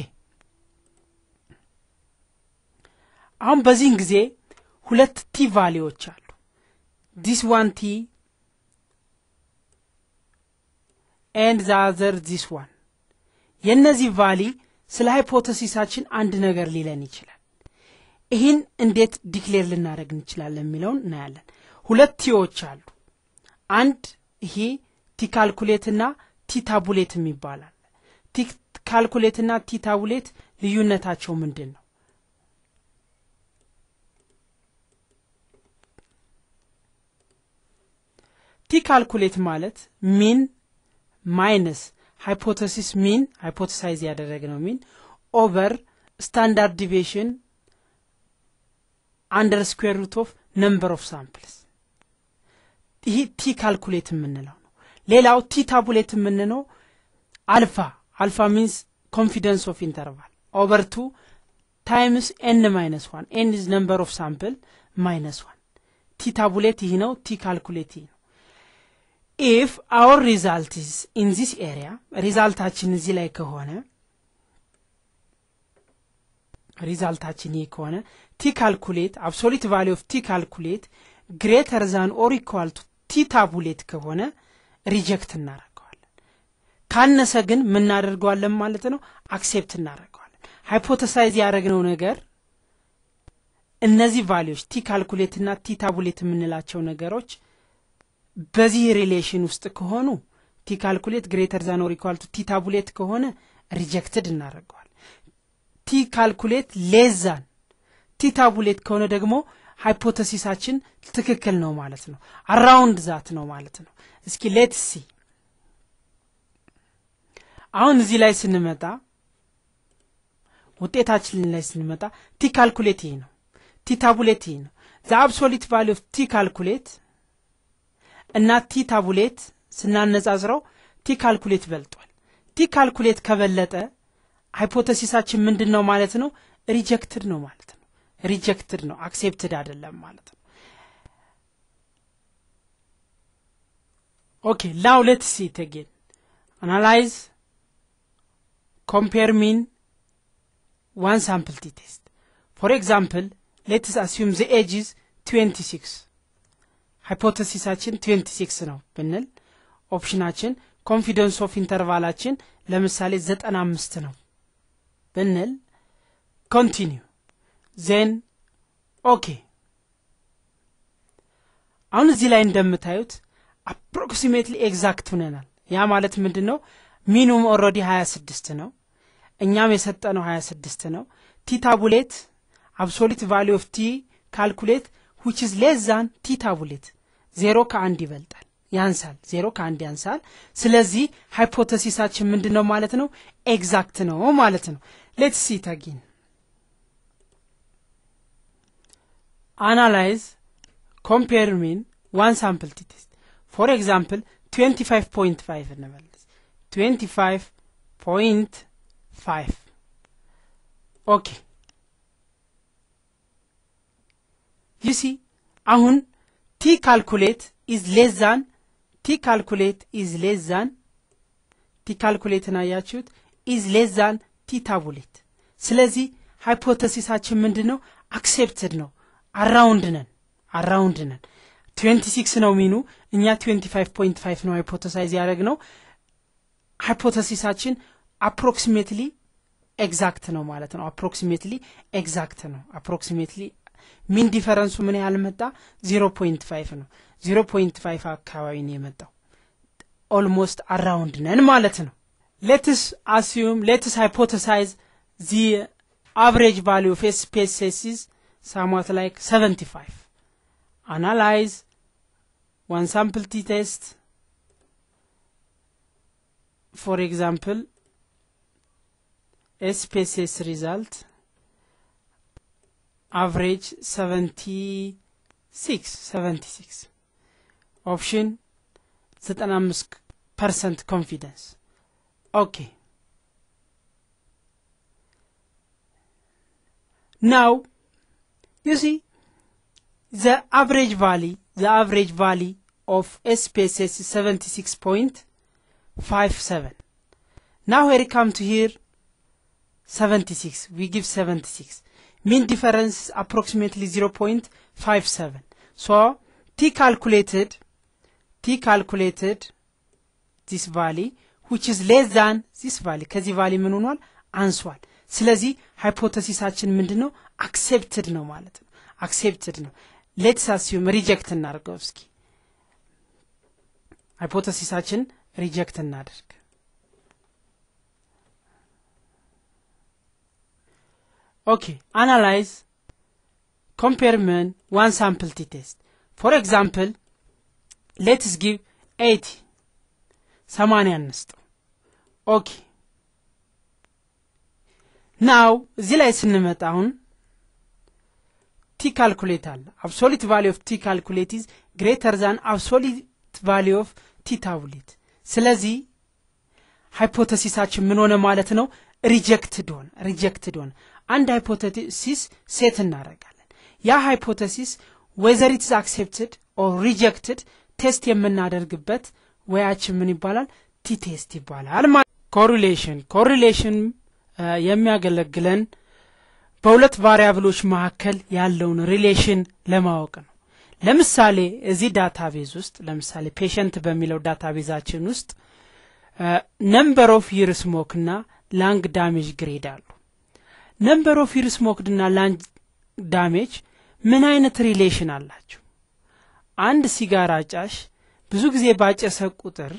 አሁን በዚህን ጊዜ ሁለት ቲ ቫሊዎች አሉ። ዲስ ዋን ቲ ኤንድ ዛዘር ዲስ ዋን። የእነዚህ ቫሊ ስለ ሃይፖተሲሳችን አንድ ነገር ሊለን ይችላል። ይህን እንዴት ዲክሌር ልናደረግ እንችላለን የሚለውን እናያለን። ሁለት ቲዎች አሉ። አንድ ይሄ ቲ ካልኩሌትና ቲ ታቡሌት የሚባላል። ቲ ካልኩሌትና ቲ ታቡሌት ልዩነታቸው ምንድን ነው? ቲ ካልኩሌት ማለት ሚን ማይነስ ሃይፖተሲስ ሚን ሃይፖተሳይዝ ነው ሚን ኦቨር ስታንዳርድ ዲቪሽን አንደር ስኩዌር ሩት ኦፍ ነምበር ኦፍ ሳምፕልስ ይህ ቲ ካልኩሌት የምንለው ነው። ሌላው ቲ ታቡሌት የምንለው አልፋ አልፋ ሚንስ ኮንፊደንስ ኦፍ ኢንተርቫል ኦቨር ቱ ታይምስ ኤን ማይነስ ዋን ኤን ኢዝ ነምበር ኦፍ ሳምፕል ማይነስ ዋን ቲ ታቡሌት ይህ ነው። ቲ ካልኩሌት ይህ ነው። ኢፍ አውር ሪዛልት ኢዝ ኢን ዚስ ኤሪያ ሪዛልታችን እዚህ ላይ ከሆነ ሪዛልታችን ይህ ከሆነ ቲ ካልኩሌት አብሶሊት ቫሊ ኦፍ ቲ ካልኩሌት ግሬተር ዛን ኦር ኢኳል ቱ ቲ ታቡሌት ከሆነ ሪጀክት እናደርገዋለን። ካነሰ ግን ምናደርገዋለን ማለት ነው አክሴፕት እናደርገዋለን። ሃይፖተሳይዝ ያደረግነው ነገር እነዚህ ቫሊዎች ቲ ካልኩሌት እና ቲ ታቡሌት የምንላቸው ነገሮች በዚህ ሪሌሽን ውስጥ ከሆኑ ቲ ካልኩሌት ግሬተር ዛን ኦር ኢኳል ቱ ቲ ታቡሌት ከሆነ ሪጀክትድ እናደርገዋል። ቲ ካልኩሌት ሌዛን ቲ ታቡሌት ከሆነ ደግሞ ሃይፖተሲሳችን ትክክል ነው ማለት ነው። አራውንድ ዛት ነው ማለት ነው። እስኪ ሌት ሲ አሁን እዚህ ላይ ስንመጣ ውጤታችን ላይ ስንመጣ ቲ ካልኩሌት ይሄ ነው። ቲ ታቡሌት ይሄ ነው። ዘ አብሶሊት ቫሊ ኦፍ ቲ ካልኩሌት እና ቲ ታቡሌት ስናነጻጽረው ቲ ካልኩሌት በልጧል። ቲ ካልኩሌት ከበለጠ ሃይፖተሲሳችን ምንድን ነው ማለት ነው? ሪጀክትድ ነው ማለት ነው። ሪጀክትድ ነው አክሴፕትድ አይደለም ማለት ነው። ኦኬ ናው ሌትስ ሲ ኢት አናላይዝ ኮምፔር ሚን ዋን ሳምፕል ቲ ቴስት ፎር ኤግዛምፕል ሌትስ አስዩም ዘ ኤጅ 26 ሃይፖተሲሳችን 26 ነው ብንል ኦፕሽናችን ኮንፊደንስ ኦፍ ኢንተርቫላችን ለምሳሌ 95 ነው ብንል ኮንቲኒው ዜን ኦኬ አሁን እዚህ ላይ እንደምታዩት አፕሮክሲሜትሊ ኤግዛክት ሁነናል ያ ማለት ምንድን ነው ሚኒሙም ኦልሬዲ 26 ነው እኛም የሰጠነው 26 ነው ቲ ታቡሌት አብሶሊት ቫሊ ኦፍ ቲ ካልኩሌት ዊች ኢዝ ሌስ ዛን ቲታቡሌት ዜሮ ከአንድ ይበልጣል ያንሳል ዜሮ ከአንድ ያንሳል ስለዚህ ሃይፖተሲሳችን ምንድን ነው ማለት ነው ኤግዛክት ነው ማለት ነው ሌት ሲ ታጊን አናላይዝ ኮምፔር ሚን ዋን ሳምፕል ቲ ፎር ኤግዛምፕል 25.5 እንመልስ 25.5 ኦኬ ይሲ አሁን ቲ ካልኩሌት ኢዝ ሌዛን ቲ ካልኩሌት ኢዝ ሌዛን ቲ ካልኩሌትን አያችሁት ኢዝ ሌዛን ቲ ታቡሌት ስለዚህ ሃይፖተሲሳችን ምንድን ነው አክሴፕትድ ነው አራውንድ ነን አራውንድ ነን ትዌንቲ ነው ሚኑ እኛ ትዌንቲ ፋይቭ ፖይንት ፋይቭ ነው ሃይፖተሳይዝ ያደረግ ነው ሃይፖተሲሳችን አፕሮክሲሜትሊ ኤግዛክት ነው ማለት ነው አፕሮክሲሜትሊ ኤግዛክት ነው አፕሮክሲሜትሊ ሚን ዲፈረንሱ ምን ያህል መጣ? ዚሮ ፖይንት ፋይቭ ነው። ዚሮ ፖይንት ፋይቭ አካባቢ ነው የመጣው። ኦልሞስት አራውንድ ነን ማለት ነው። ሌትስ አሲዩም ሌትስ ሃይፖተሳይዝ ዚ አቨሬጅ ቫሊዩ ኦፍ ኤስፔሴስ ኢዝ ሳምዋት ላይክ 75 አናላይዝ ዋን ሳምፕል ቲ ቴስት ፎር ኤግዛምፕል ኤስፔሴስ ሪዛልት average 76 76 option 95 percent confidence okay now you see the average value the average value of SPSS is 76.57 now when here come to here 76 we give 76 mean difference is approximately 0.57 so t calculated t calculated this value which is less than this value ከዚህ value ምን ሆኗል አንሷል ስለዚህ ሃይፖተሲሳችን ምንድን ነው አክሴፕትድ ነው ማለት ነው አክሴፕትድ ነው ሌትስ አስዩም ሪጀክት እናድርገው እስኪ ሃይፖተሲሳችን ሪጀክት እናደርግ Okay, analyze, compare men one sample t-test. For example, let's give 80. ሰማንያ አንስጥ ኦኬ ናው እዚህ ላይ ስንመጣ አሁን ቲ ካልኩሌት አለ አብሶሊት ቫሊ ኦፍ ቲ ካልኩሌት ኢዝ ግሬተር ዛን አብሶሊት ቫሊ ኦፍ ቲ ታብሌት ስለዚህ ሃይፖተሲሳችን ምን ሆነ ማለት ነው ሪጀክትድ ሆነ ሪጀክትድ ሆነ አንድ ሃይፖተሲስ ሴት እናደርጋለን። ያ ሃይፖተሲስ ዌዘር ኢትስ አክሴፕትድ ኦር ሪጀክትድ ቴስት የምናደርግበት ወያችን ምን ይባላል? ቲ ቴስት ይባላል። ማለት ኮሪሌሽን ኮሪሌሽን uh, የሚያገለግለን በሁለት ቫሪያብሎች መካከል ያለውን ሪሌሽን ለማወቅ ነው። ለምሳሌ እዚህ ዳታቤዝ ውስጥ ለምሳሌ ፔሸንት በሚለው ዳታቤዛችን ውስጥ ነምበር ኦፍ ይር ስሞክ ላንግ ዳሜጅ ግሬድ አሉ። ነምበር ኦፍ ዩር ስሞክድ እና ላንጅ ዳሜጅ ምን አይነት ሪሌሽን አላቸው? አንድ ሲጋራ ጫሽ ብዙ ጊዜ ባጨሰ ቁጥር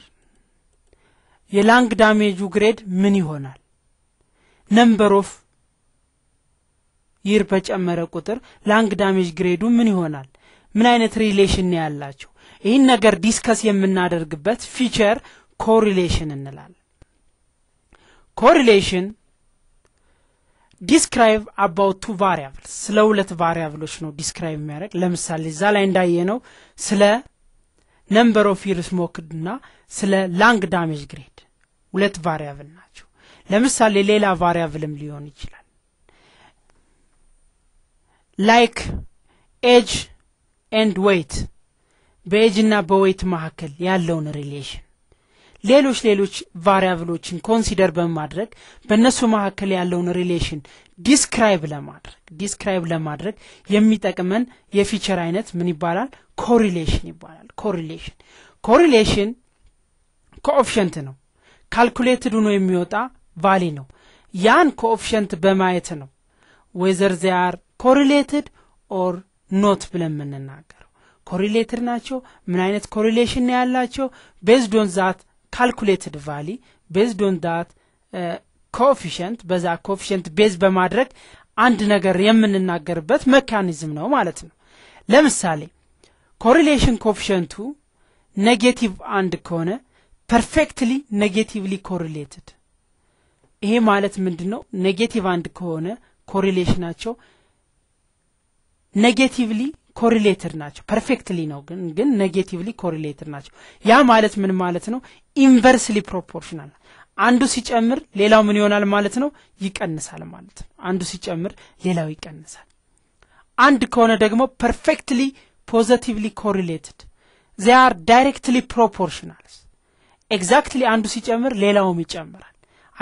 የላንግ ዳሜጁ ግሬድ ምን ይሆናል? ነምበር ኦፍ ይር በጨመረ ቁጥር ላንግ ዳሜጅ ግሬዱ ምን ይሆናል? ምን አይነት ሪሌሽን ነው ያላቸው? ይህን ነገር ዲስከስ የምናደርግበት ፊቸር ኮሪሌሽን እንላለን። ኮሪሌሽን ዲስክራይብ አባውት ቱ ቫሪያብል ስለ ሁለት ቫሪያብሎች ነው ዲስክራይብ የሚያደርግ ለምሳሌ እዛ ላይ እንዳየ ነው ስለ ነምበር ኦፍ ፊር ስሞክድ ና ስለ ላንግ ዳሜጅ ግሬድ ሁለት ቫሪያብል ናቸው ለምሳሌ ሌላ ቫሪያብልም ሊሆን ይችላል ላይክ ኤጅ ኤንድ ዌይት በኤጅ እና በዌይት መካከል ያለውን ሪሌሽን ሌሎች ሌሎች ቫሪያብሎችን ኮንሲደር በማድረግ በእነሱ መካከል ያለውን ሪሌሽን ዲስክራይብ ለማድረግ ዲስክራይብ ለማድረግ የሚጠቅመን የፊቸር አይነት ምን ይባላል? ኮሪሌሽን ይባላል። ኮሪሌሽን ኮሪሌሽን ኮኦፕሽንት ነው። ካልኩሌትድ ሆኖ የሚወጣ ቫሊ ነው። ያን ኮኦፕሽንት በማየት ነው ወይዘር ዚያር ኮሪሌትድ ኦር ኖት ብለን የምንናገረው። ኮሪሌትድ ናቸው፣ ምን አይነት ኮሪሌሽን ያላቸው፣ ቤዝዶን ዛት ካልኩሌትድ ቫሊ ቤዝድ ኦን ዳት ኮፊሽንት በዛ ኮፊሽንት ቤዝ በማድረግ አንድ ነገር የምንናገርበት መካኒዝም ነው ማለት ነው ለምሳሌ ኮሪሌሽን ኮፊሽንቱ ኔጌቲቭ አንድ ከሆነ ፐርፌክትሊ ኔጌቲቭሊ ኮሪሌትድ ይሄ ማለት ምንድን ነው ኔጌቲቭ አንድ ከሆነ ኮሪሌሽናቸው ኔጌቲቭሊ ኮሪሌትድ ናቸው። ፐርፌክትሊ ነው ግን ግን ኔጌቲቭሊ ኮሪሌትድ ናቸው። ያ ማለት ምን ማለት ነው? ኢንቨርስሊ ፕሮፖርሽናል አንዱ ሲጨምር ሌላው ምን ይሆናል ማለት ነው? ይቀንሳል ማለት ነው። አንዱ ሲጨምር ሌላው ይቀንሳል። አንድ ከሆነ ደግሞ ፐርፌክትሊ ፖዘቲቭሊ ኮሪሌትድ ዚይ አር ዳይሬክትሊ ፕሮፖርሽናል ኤግዛክትሊ አንዱ ሲጨምር ሌላውም ይጨምራል።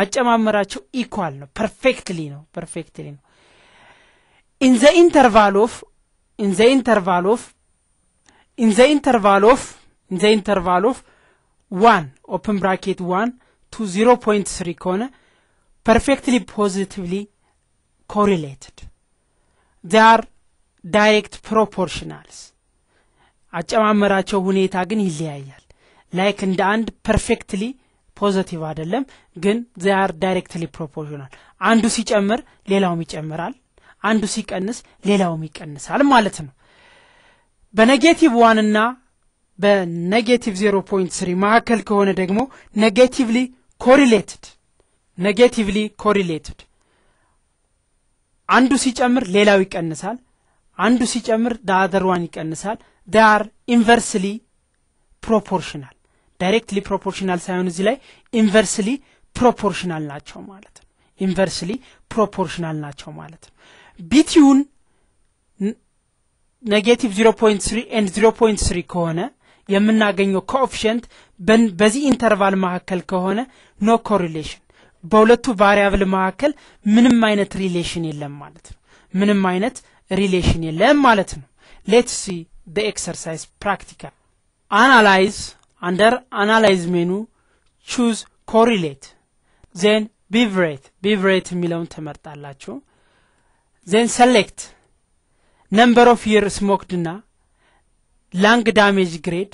አጨማመራቸው ኢኳል ነው። ፐርፌክትሊ ነው። ፐርፌክትሊ ነው ኢን ዘ ኢንተርቫል ኦፍ in the interval of in the interval of in the interval of 1 open bracket 1 to 0.3 ከሆነ perfectly positively correlated they are direct proportionals አጨማመራቸው ሁኔታ ግን ይለያያል ላይክ እንደ አንድ ፐርፌክትሊ ፖዘቲቭ አይደለም ግን ዚያር ዳይሬክትሊ ፕሮፖርሽናል አንዱ ሲጨምር ሌላውም ይጨምራል አንዱ ሲቀንስ ሌላውም ይቀንሳል ማለት ነው። በኔጌቲቭ ዋንና እና በኔጌቲቭ ዜሮ ስሪ መካከል ከሆነ ደግሞ ኔጌቲቭሊ ኮሪሌትድ ኔጌቲቭሊ ኮሪሌትድ አንዱ ሲጨምር ሌላው ይቀንሳል፣ አንዱ ሲጨምር ዳአዘርዋን ይቀንሳል። ዳር ኢንቨርስሊ ፕሮፖርሽናል ዳይሬክትሊ ፕሮፖርሽናል ሳይሆን እዚህ ላይ ኢንቨርስሊ ፕሮፖርሽናል ናቸው ማለት ነው። ኢንቨርስሊ ፕሮፖርሽናል ናቸው ማለት ነው። ቢቲውን ኔጌቲቭ 0 ኤንድ 0.3 ከሆነ የምናገኘው ኮኦፊሽንት በዚህ ኢንተርቫል መካከል ከሆነ ኖ ኮሪሌሽን በሁለቱ ቫሪያብል መካከል ምንም አይነት ሪሌሽን የለም ማለት ነው። ምንም አይነት ሪሌሽን የለም ማለት ነው። ሌትስ ሲ ደ ኤክሰርሳይዝ ፕራክቲካል አናላይዝ አንደር አናላይዝ ሜኑ ቹዝ ኮሪሌት ዜን ቢቭሬት ቢቭሬት የሚለውን ትመርጣላችሁ። then select number of years smoked እና ላንግ ዳሜጅ ግሬድ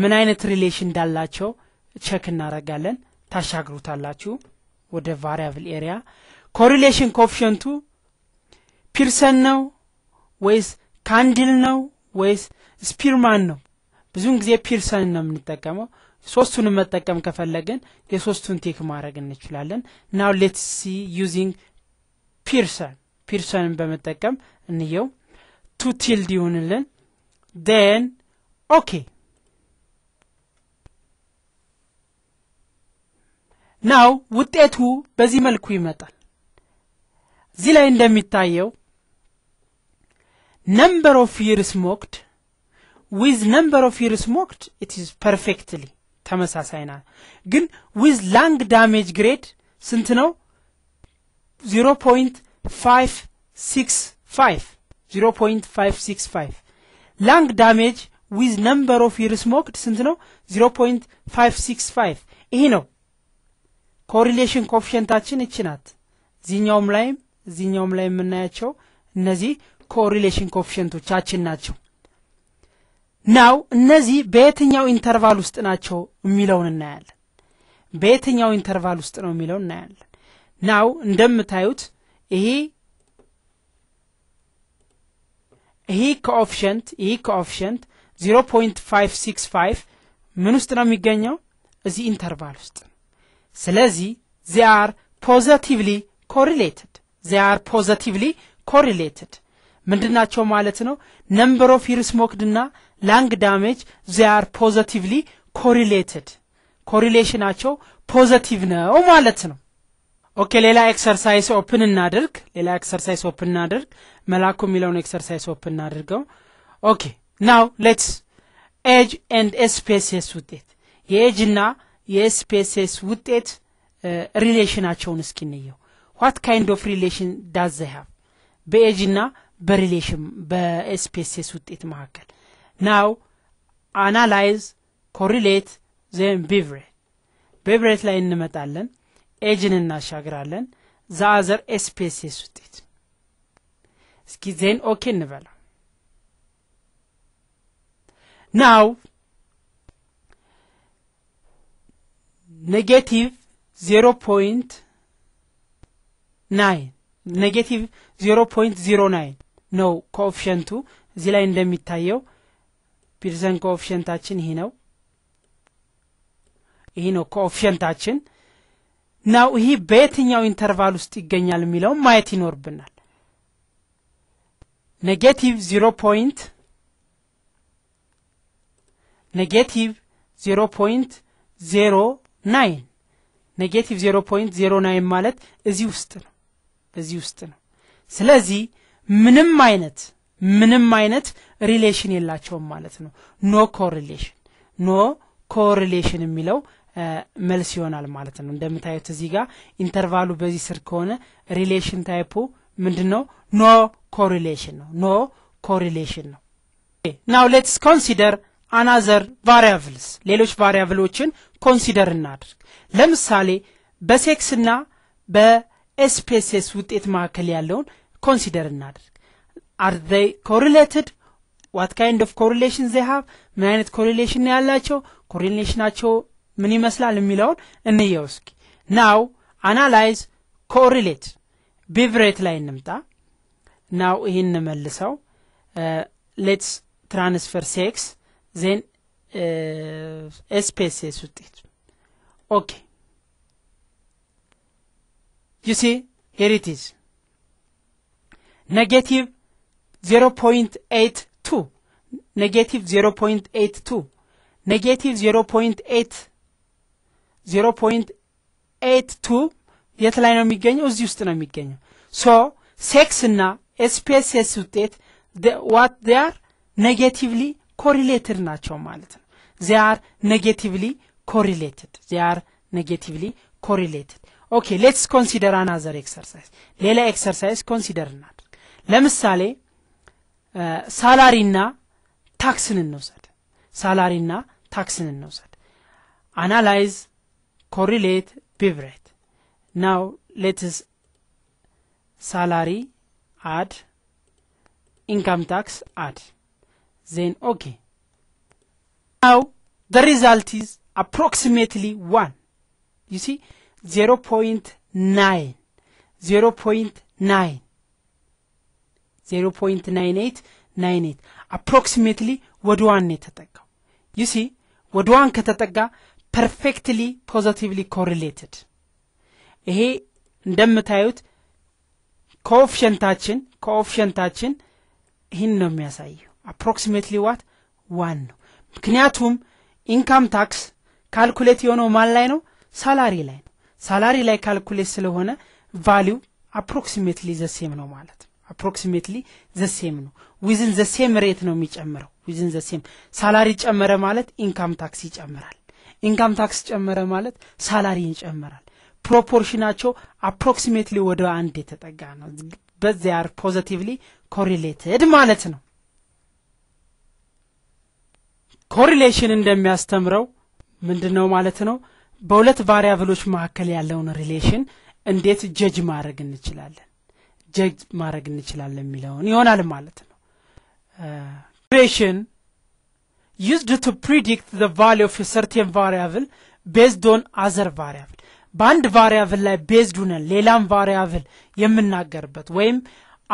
ምን አይነት ሪሌሽን እንዳላቸው ቸክ እናደርጋለን ታሻግሩታላችሁ ወደ ቫሪያብል ኤሪያ ኮሪሌሽን ኮፍሸንቱ ፒርሰን ነው ወይስ ካንድል ነው ወይስ ስፒርማን ነው ብዙውን ጊዜ ፒርሰን ነው የምንጠቀመው ሶስቱን መጠቀም ከፈለግን የሶስቱን ቴክ ማድረግ እንችላለን ናው ሌትስ ሲ ዩዚንግ ፒርሰን ፒርሰንን በመጠቀም እንየው ቱ ቲልድ ይሁንልን ዴን ኦኬ ናው ውጤቱ በዚህ መልኩ ይመጣል እዚህ ላይ እንደሚታየው ነምበር ኦፍ ይር ስሞክድ ዊዝ ነምበር ኦፍ ይር ስሞክድ ኢትስ ፐርፌክትሊ ተመሳሳይ ና ግን ዊዝ ላንግ ዳሜጅ ግሬድ ስንት ነው ዜሮ ፖንት 565 0.565 ላንግ ዳሜጅ ዊዝ ነምበር ኦፍ ይር ስሞክድ ስንት ነው 0.565 ይሄ ነው ኮሪሌሽን ኮፍሽንታችን እች ናት እዚኛውም ላይም እዚኛውም ላይ የምናያቸው እነዚህ ኮሪሌሽን ኮፍሸንቶቻችን ናቸው ናው እነዚህ በየትኛው ኢንተርቫል ውስጥ ናቸው የሚለውን እናያለን በየትኛው ኢንተርቫል ውስጥ ነው የሚለውን እናያለን ናው እንደምታዩት ይሄ ይሄ ኮኦፍሸንት ይሄ ኮኦፍሸንት 0.565 ምን ውስጥ ነው የሚገኘው? እዚህ ኢንተርቫል ውስጥ ስለዚህ they are positively correlated they are positively correlated ምንድናቸው ማለት ነው? ነምበር ኦፍ ይርስሞክድ እና ላንግ ዳሜጅ they are positively correlated ኮሪሌሽናቸው ፖዘቲቭ ነው ማለት ነው። ኦኬ ሌላ ኤክሰርሳይስ ኦፕን እናድርግ። ሌላ ኤክሰርሳይስ ኦፕን እናድርግ። መላኩ የሚለውን ኤክሰርሳይስ ኦፕን እናድርገው። ኦኬ ናው ሌትስ ኤጅ ኤንድ ስፔሴስ ውጤት የኤጅ ና የስፔሴስ ውጤት ሪሌሽናቸውን እስኪ ንየው ዋት ካይንድ ኦፍ ሪሌሽን ዳዘ ሃብ በኤጅ ና በሪሌሽን በስፔሴስ ውጤት መካከል ናው አናላይዝ ኮሪሌት ዘን ቢቨሬት ቢቨሬት ላይ እንመጣለን። ኤጅን እናሻግራለን ዛአዘር ኤስፔሴስ ውጤት እስኪ ዜን ኦኬ እንበላ ናው ኔጌቲቭ ዜሮ ፖይንት ናይን ኔጌቲቭ ዜሮ ፖይንት ዜሮ ናይን ነው ኮኦፍሽንቱ እዚህ ላይ እንደሚታየው ፒርሰን ኮኦፍሽንታችን ይህ ነው ይሄ ነው ኮኦፍሽንታችን ናው ይህ በየትኛው ኢንተርቫል ውስጥ ይገኛል የሚለውም ማየት ይኖርብናል። ኔጌቲቭ ዜሮ ፖይንት ኔጌቲቭ ዜሮ ፖይንት ዜሮ ናይን ኔጌቲቭ ዜሮ ፖይንት ዜሮ ናይን ማለት እዚህ ውስጥ ነው እዚህ ውስጥ ነው። ስለዚህ ምንም አይነት ምንም አይነት ሪሌሽን የላቸውም ማለት ነው። ኖ ኮሪሌሽን ኖ ኮሪሌሽን የሚለው መልስ ይሆናል ማለት ነው እንደምታዩት እዚህ ጋር ኢንተርቫሉ በዚህ ስር ከሆነ ሪሌሽን ታይፑ ምንድን ነው ኖ ኮሪሌሽን ነው ኖ ኮሪሌሽን ነው ናው ሌትስ ኮንሲደር አናዘር ቫሪያብልስ ሌሎች ቫሪያብሎችን ኮንሲደር እናድርግ ለምሳሌ በሴክስና በኤስፔሴስ ውጤት መካከል ያለውን ኮንሲደር እናድርግ አር ዘይ ኮሪሌትድ ዋት ካይንድ ኦፍ ኮሪሌሽን ዘይ ሀብ ምን አይነት ኮሪሌሽን ያላቸው ኮሪሌሽናቸው ምን ይመስላል የሚለውን እንየው እስኪ ናው አናላይዝ ኮሪሌት ቢቭሬት ላይ እንምጣ ናው ይህ እንመልሰው ሌትስ ትራንስፈር ሴክስ ዜን ኤስፔሴስ ውጤት ኦኬ ዩ ሲ ሄር ኢት 0.82 ነጌቲቭ 0.82 ነጌቲቭ ዜሮ ፖይንት ኤት ቱ የት ላይ ነው የሚገኘው? እዚህ ውስጥ ነው የሚገኘው። ሶ ሴክስ እና ኤስፒኤስኤስ ውጤት ዋት ዚያር ኔጌቲቭሊ ኮሪሌትድ ናቸው ማለት ነው። ዚያር ኔጌቲቭሊ ኮሪሌትድ ዚያር ኔጌቲቭሊ ኮሪሌትድ። ኦኬ ሌትስ ኮንሲደር አናዘር ኤክሰርሳይዝ ሌላ ኤክሰርሳይዝ ኮንሲደር እናድርግ። ለምሳሌ ሳላሪና ታክስን እንውሰድ። ሳላሪና ታክስን እንውሰድ። አናላይዝ correlate pivot Now let us salary add, income tax add. Then okay. Now the result is approximately 1. You see 0 0.9, 0 0.9, 0 0.9898 approximately what do I need to take? You see, what do I need to take? ፐርፌክትሊ ፖዘቲቭሊ ኮሪሌትድ ይሄ እንደምታዩት ከኦፕሽንታችን ከኦፕሽንታችን ይህን ነው የሚያሳየው አፕሮክሲሜትሊ ዋት ዋን ነው ምክንያቱም ኢንካም ታክስ ካልኩሌት የሆነው ማን ላይ ነው ሳላሪ ላይ ነው ሳላሪ ላይ ካልኩሌት ስለሆነ ቫሊው አፕሮክሲሜትሊ ዘሴም ነው ማለት ነው አፕሮክሲሜትሊ ዘሴም ነው ዊዝን ዘሴም ሬት ነው የሚጨምረው ዊዝን ዘሴም ሳላሪ ጨመረ ማለት ኢንካም ታክስ ይጨምራል ኢንካም ታክስ ጨመረ ማለት ሳላሪ ይጨምራል። ፕሮፖርሽናቸው አፕሮክሲሜትሊ ወደ አንድ የተጠጋ ነው። በዚያ አር ፖዘቲቭሊ ኮሪሌትድ ማለት ነው። ኮሪሌሽን እንደሚያስተምረው ምንድን ነው ማለት ነው? በሁለት ቫሪያብሎች መካከል ያለውን ሪሌሽን እንዴት ጀጅ ማድረግ እንችላለን ጀጅ ማድረግ እንችላለን የሚለውን ይሆናል ማለት ነው። ሬሽን used to predict the value of a certain variable based on other variable በአንድ ቫሪያብል ላይ ቤዝድ ሁነን ሌላም ቫሪያብል የምናገርበት ወይም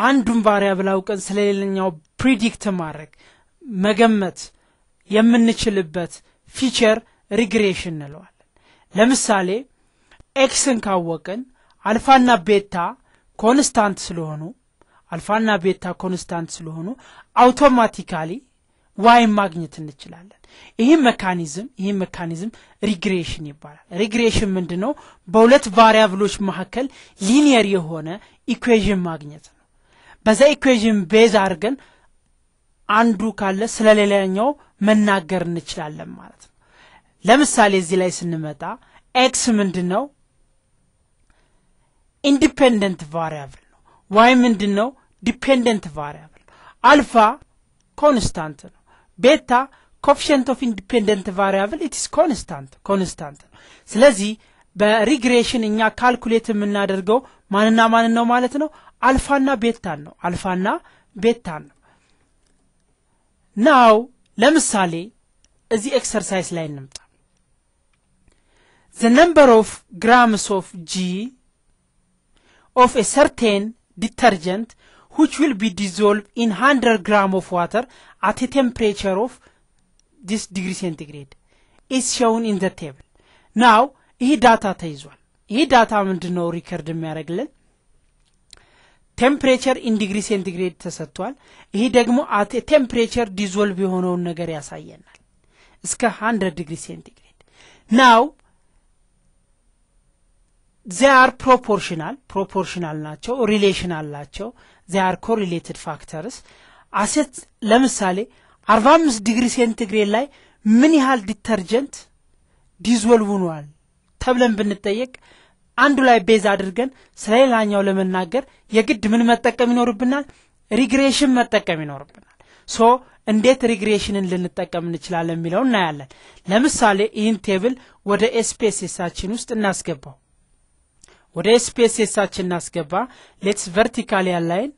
አንዱን ቫሪያብል አውቀን ስለሌለኛው ፕሪዲክት ማድረግ መገመት የምንችልበት ፊቸር ሪግሬሽን እንለዋለን። ለምሳሌ ኤክስን ካወቅን አልፋና ቤታ ኮንስታንት ስለሆኑ አልፋና ቤታ ኮንስታንት ስለሆኑ አውቶማቲካሊ ዋይ ማግኘት እንችላለን። ይህ መካኒዝም ይህ መካኒዝም ሪግሬሽን ይባላል። ሪግሬሽን ምንድ ነው? በሁለት ቫሪያብሎች መካከል ሊኒየር የሆነ ኢኩዌዥን ማግኘት ነው። በዛ ኢኩዌዥን ቤዝ አድርገን አንዱ ካለ ስለ ሌላኛው መናገር እንችላለን ማለት ነው። ለምሳሌ እዚህ ላይ ስንመጣ ኤክስ ምንድን ነው? ኢንዲፔንደንት ቫሪያብል ነው። ዋይ ምንድን ነው? ዲፔንደንት ቫሪያብል ነው። አልፋ ኮንስታንት ነው። ቤታ ኮፊሽንት ኦፍ ኢንዲፔንደንት ቫሪያብል ኢትስ ኮንስታንት ኮንስታንት ነው። ስለዚህ በሪግሬሽን እኛ ካልኩሌት የምናደርገው ማንና ማንን ነው ማለት ነው? አልፋና ቤታን ነው። አልፋና ቤታን ነው። ናው ለምሳሌ እዚህ ኤክሰርሳይዝ ላይ እንምጣ። ዘ ነምበር ኦፍ ግራምስ ኦፍ ጂ ኦፍ ኤ ሰርቴን ዲተርጀንት which will be dissolved in 100 gram of water at a temperature of this degree centigrade is shown in the table. now ይህ ዳታ ተይዟል። ይህ ዳታ ምንድን ነው ሪከርድ የሚያደርግልን? ቴምፕሬቸር ኢን ዲግሪ ሴንቲግሬድ ተሰጥቷል። ይህ ደግሞ አት ቴምፕሬቸር ዲዞልቭ የሆነውን ነገር ያሳየናል እስከ 100 ዲግሪ ሴንቲግሬድ ናው ዚያር ፕሮፖርሽናል ፕሮፖርሽናል ናቸው ሪሌሽን አላቸው ዚያር ኮሪሌትድ ፋክተርስ አሴት ለምሳሌ አርባ አምስት ዲግሪ ሴንቲግሬድ ላይ ምን ያህል ዲተርጀንት ዲዝወልቭ ተብለን ብንጠየቅ አንዱ ላይ ቤዝ አድርገን ስለ ሌላኛው ለመናገር የግድ ምን መጠቀም ይኖርብናል? ሪግሬሽን መጠቀም ይኖርብናል። ሶ እንዴት ሪግሬሽንን ልንጠቀም እንችላለን የሚለው እናያለን። ለምሳሌ ይህን ቴብል ወደ ኤስፔሲሳችን ውስጥ እናስገባው። ወደ ስፔሴሳችን እናስገባ። ሌትስ ቨርቲካል ያላይን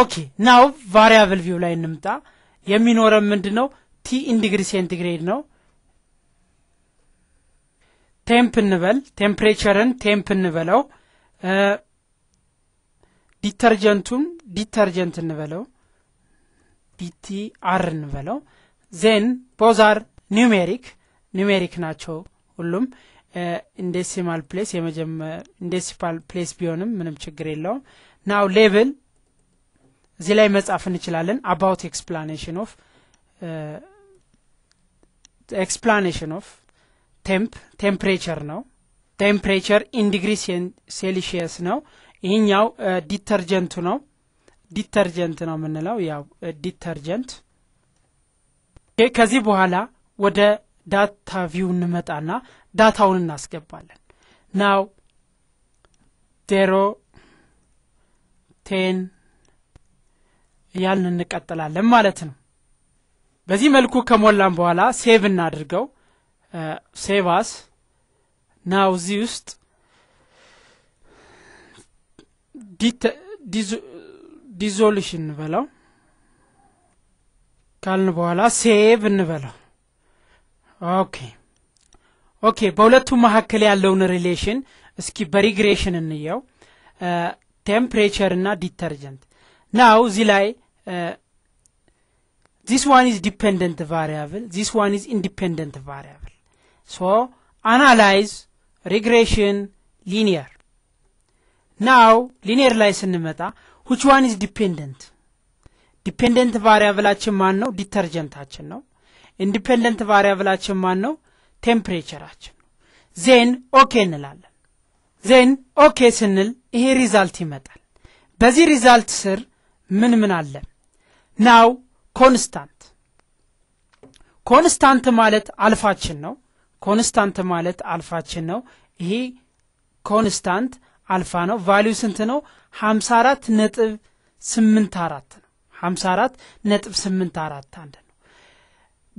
ኦኬ። ናው ቫሪያብል ቪው ላይ እንምጣ። የሚኖረን ምንድ ነው? ቲ ኢንዲግሪ ሴንቲግሬድ ነው። ቴምፕ እንበል፣ ቴምፕሬቸርን ቴምፕ እንበለው። ዲተርጀንቱን ዲተርጀንት እንበለው፣ ዲቲአር እንበለው። ዜን ቦዛር ኒሜሪክ ኒሜሪክ ናቸው ሁሉም ኢንዴሲማል ፕሌስ ኢንዴሲማል ፕሌስ ቢሆንም ምንም ችግር የለውም ናው ሌብል እዚህ ላይ መጻፍ እንችላለን አባውት ኤክስፕላኔሽን ኦፍ ኤክስፕላኔሽን ኦፍ ቴምፕ ቴምፕሬቸር ነው ቴምፕሬቸር ኢን ዲግሪ ሴልሺየስ ነው ይህኛው ዲተርጀንቱ ነው ዲተርጀንት ነው የምንለው ያው ዲተርጀንት ከዚህ በኋላ ወደ ዳታ ቪው እንመጣና ዳታውን እናስገባለን ናው ዜሮ ቴን እያልን እንቀጥላለን ማለት ነው በዚህ መልኩ ከሞላን በኋላ ሴቭ እናድርገው ሴቫስ ናው እዚህ ውስጥ ዲዞሉሽን እንበለው ካልን በኋላ ሴቭ እንበለው ኦኬ ኦኬ በሁለቱም መካከል ያለውን ሪሌሽን እስኪ በሪግሬሽን እንየው። ቴምፕሬቸር እና ዲተርጀንት ናው እዚ ላይ ዚስ ዋን ኢዝ ዲፔንደንት ቫሪያብል ዚስ ዋን ኢዝ ኢንዲፔንደንት ቫሪያብል ሶ አናላይዝ ሪግሬሽን ሊኒየር ናው ሊኒየር ላይ ስንመጣ ሁች ዋን ኢዝ ዲፔንደንት ዲፔንደንት ቫሪያብላችን ማን ነው ዲተርጀንታችን ነው ኢንዲፔንደንት ቫሪያብላችን ማን ነው ቴምፕሬቸራችን ነው። ዜን ኦኬ እንላለን። ዜን ኦኬ ስንል ይሄ ሪዛልት ይመጣል። በዚህ ሪዛልት ስር ምን ምን አለ? ናው ኮንስታንት ኮንስታንት ማለት አልፋችን ነው። ኮንስታንት ማለት አልፋችን ነው። ይሄ ኮንስታንት አልፋ ነው። ቫሊዩ ስንት ነው? ሀምሳ አራት ነጥብ ስምንት አራት ነው። ሀምሳ አራት ነጥብ ስምንት አራት አንድ ነው።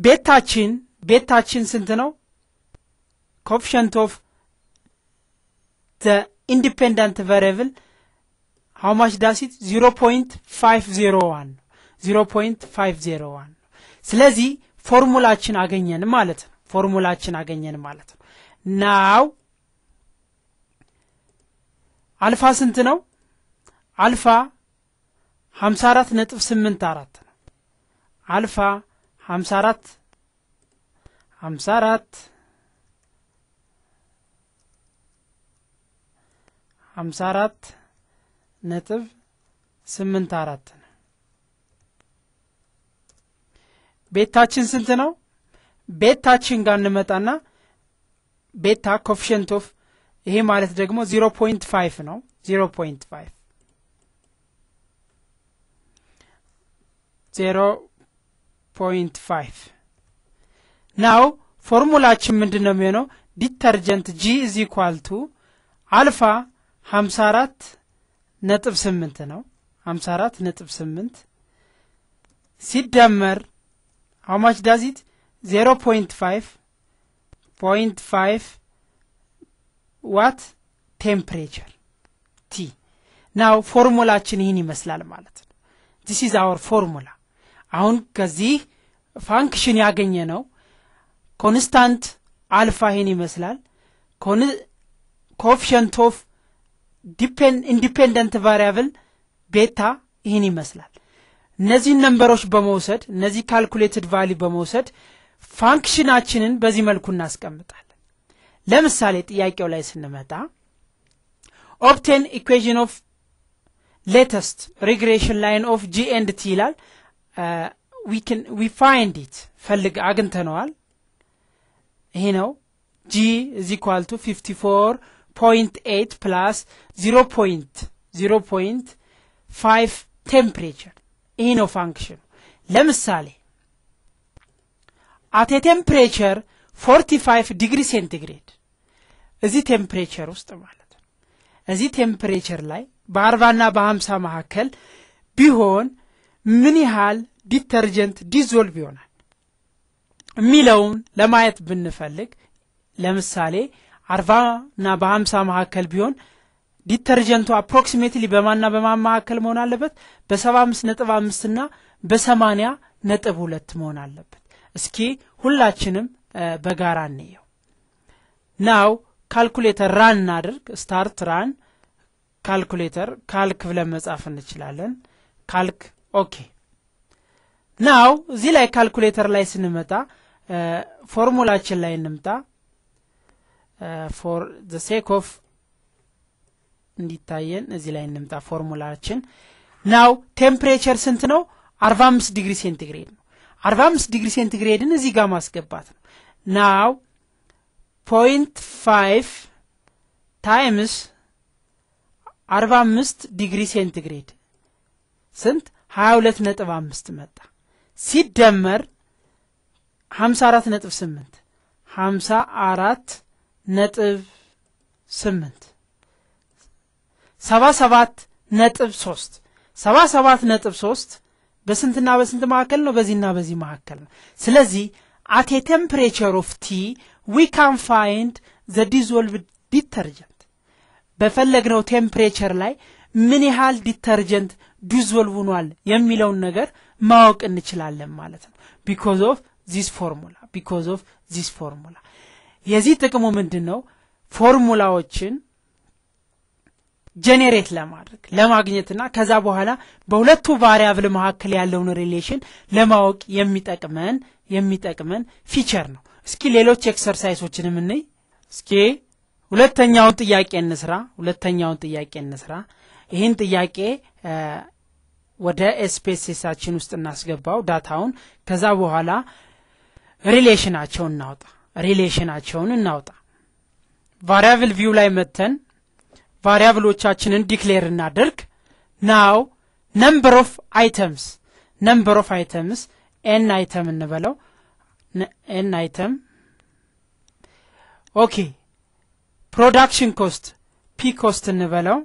ቤታችን ቤታችን ስንት ነው? coefficient of the independent variable how much does it 0.501 0.501 ስለዚህ ፎርሙላችን አገኘን ማለት ነው ፎርሙላችን አገኘን ማለት ነው ናው አልፋ ስንት ነው አልፋ 54 ነጥብ 84 ነው አልፋ 54 54 ሀምሳ አራት ነጥብ ስምንት አራት ነው። ቤታችን ስንት ነው? ቤታችን ጋር እንመጣና ቤታ ኮፊሽንት ኦፍ ይሄ ማለት ደግሞ ዚሮ ፖይንት ፋይቭ ነው። ዚሮ ፖይንት ፋይቭ ዜሮ ፖይንት ፋይቭ ናው ፎርሙላችን ምንድን ነው የሚሆነው? ዲተርጀንት ጂ ኢዝ ኢኳል ቱ አልፋ ሀምሳ አራት ነጥብ ስምንት ነው። ሀምሳ አራት ነጥብ ስምንት ሲደመር ሀውማች ዳዚት ዜሮ ፖይንት ፋይፍ ፖይንት ፋይፍ ዋት ቴምፕሬቸር ቲ ናው ፎርሙላችን ይህን ይመስላል ማለት ነው። ዲስ ኢዝ አወር ፎርሙላ። አሁን ከዚህ ፋንክሽን ያገኘ ነው ኮንስታንት አልፋ ይህን ይመስላል። ኮፍሸንት ኦፍ ኢንዲፔንደንት ቫሪያብል ቤታ ይህን ይመስላል። እነዚህን ነንበሮች በመውሰድ እነዚህ ካልኩሌትድ ቫሊ በመውሰድ ፋንክሽናችንን በዚህ መልኩ እናስቀምጣለን። ለምሳሌ ጥያቄው ላይ ስንመጣ ኦፕቴን ኢኩዌዥን ኦፍ ሌተስት ሪግሬሽን ላይን ኦፍ ጂ ኤንድ ቲ ይላል። ዊ ፋይንድ ኢት ፈልግ አግኝተነዋል። ይሄ ነው ጂ ኢዝ ኢኳል ቱ 54 ፖይንት ኤት ፕላስ ዚሮ ፖይንት ዚሮ ፖይንት ፋይቭ ቴምፕሬቸር ይህ ነው ፋንክሽኑ። ለምሳሌ አቴ ቴምፕሬቸር ፎርቲ ፋይቭ ዲግሪ ሴንቲግሬድ እዚህ ቴምፕሬቸር ውስጥ ማለት ነው። እዚህ ቴምፕሬቸር ላይ በአርባና በሀምሳ መካከል ቢሆን ምን ያህል ዲተርጀንት ዲዞልቭ ይሆናል የሚለውን ለማየት ብንፈልግ ለምሳሌ አርባ ና በሀምሳ መካከል ቢሆን ዲተርጀንቱ አፕሮክሲሜትሊ በማና በማን መካከል መሆን አለበት? በሰባ አምስት ነጥብ አምስት ና በሰማኒያ ነጥብ ሁለት መሆን አለበት። እስኪ ሁላችንም በጋራ እንየው። ናው ካልኩሌተር ራን እናድርግ። ስታርት ራን ካልኩሌተር ካልክ ብለን መጻፍ እንችላለን። ካልክ ኦኬ። ናው እዚህ ላይ ካልኩሌተር ላይ ስንመጣ ፎርሙላችን ላይ እንምጣ። ፎር ዘ ሴክ ኦፍ እንዲታየን እዚህ ላይ እንምጣ ፎርሙላችን ናው ቴምፕሬቸር ስንት ነው 45 ዲግሪ ሴንቲግሬድ ነው 45 ዲግሪ ሴንቲግሬድን እዚህ ጋር ማስገባት ነው ናው ፖንት 5 ታይምስ 45 ዲግሪ ሴንቲግሬድ ስንት 22 ነጥብ 5 መጣ ሲደመር 548? 54 ነጥብ ስምንት ሰባ ሰባት ነጥብ ሶስት ሰባ ሰባት ነጥብ ሶስት በስንትና በስንት መካከል ነው? በዚህና በዚህ መካከል ነው። ስለዚህ አት ቴምፕሬቸር ኦፍ ቲ ዊ ካን ፋይንድ ዘ ዲዞልቭድ ዲተርጀንት በፈለግነው ቴምፕሬቸር ላይ ምን ያህል ዲተርጀንት ዲዞልቭ የሚለውን ነገር ማወቅ እንችላለን ማለት ነው። ቢኮዝ ኦፍ ዚስ ፎርሙላ ቢኮዝ ኦፍ ዚስ ፎርሙላ የዚህ ጥቅሙ ምንድን ነው? ፎርሙላዎችን ጄኔሬት ለማድረግ ለማግኘትና ከዛ በኋላ በሁለቱ ቫሪያብል መካከል ያለውን ሪሌሽን ለማወቅ የሚጠቅመን የሚጠቅመን ፊቸር ነው። እስኪ ሌሎች ኤክሰርሳይሶችንም የምንይ እስኪ ሁለተኛውን ጥያቄ እንስራ። ሁለተኛውን ጥያቄ እንስራ። ይህን ጥያቄ ወደ ኤስፔሴሳችን ውስጥ እናስገባው ዳታውን። ከዛ በኋላ ሪሌሽናቸውን እናውጣ። ሪሌሽናቸውን እናውጣ። ቫሪያብል ቪው ላይ መተን ቫሪያብሎቻችንን ዲክሌር እናደርግ። ናው ነምበር ኦፍ አይተምስ ነምበር ኦፍ አይተምስ ኤን አይተም እንበለው ኤን አይተም ኦኬ። ፕሮዳክሽን ኮስት ፒ ኮስት እንበለው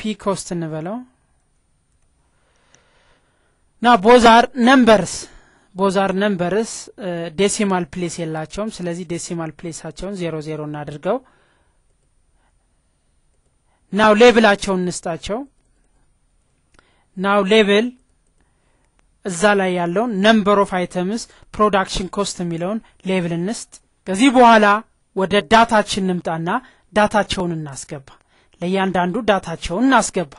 ፒ ኮስት እንበለው ና ቦዛር ነምበርስ ቦዛር ነምበርስ ዴሲማል ፕሌስ የላቸውም። ስለዚህ ዴሲማል ፕሌሳቸውን ዜሮ ዜሮ እናድርገው። ናው ሌብላቸውን እንስጣቸው። ናው ሌብል እዛ ላይ ያለውን ነምበር ኦፍ አይተምስ ፕሮዳክሽን ኮስት የሚለውን ሌብል እንስጥ። ከዚህ በኋላ ወደ ዳታችን እንምጣና ዳታቸውን እናስገባ። ለእያንዳንዱ ዳታቸውን እናስገባ።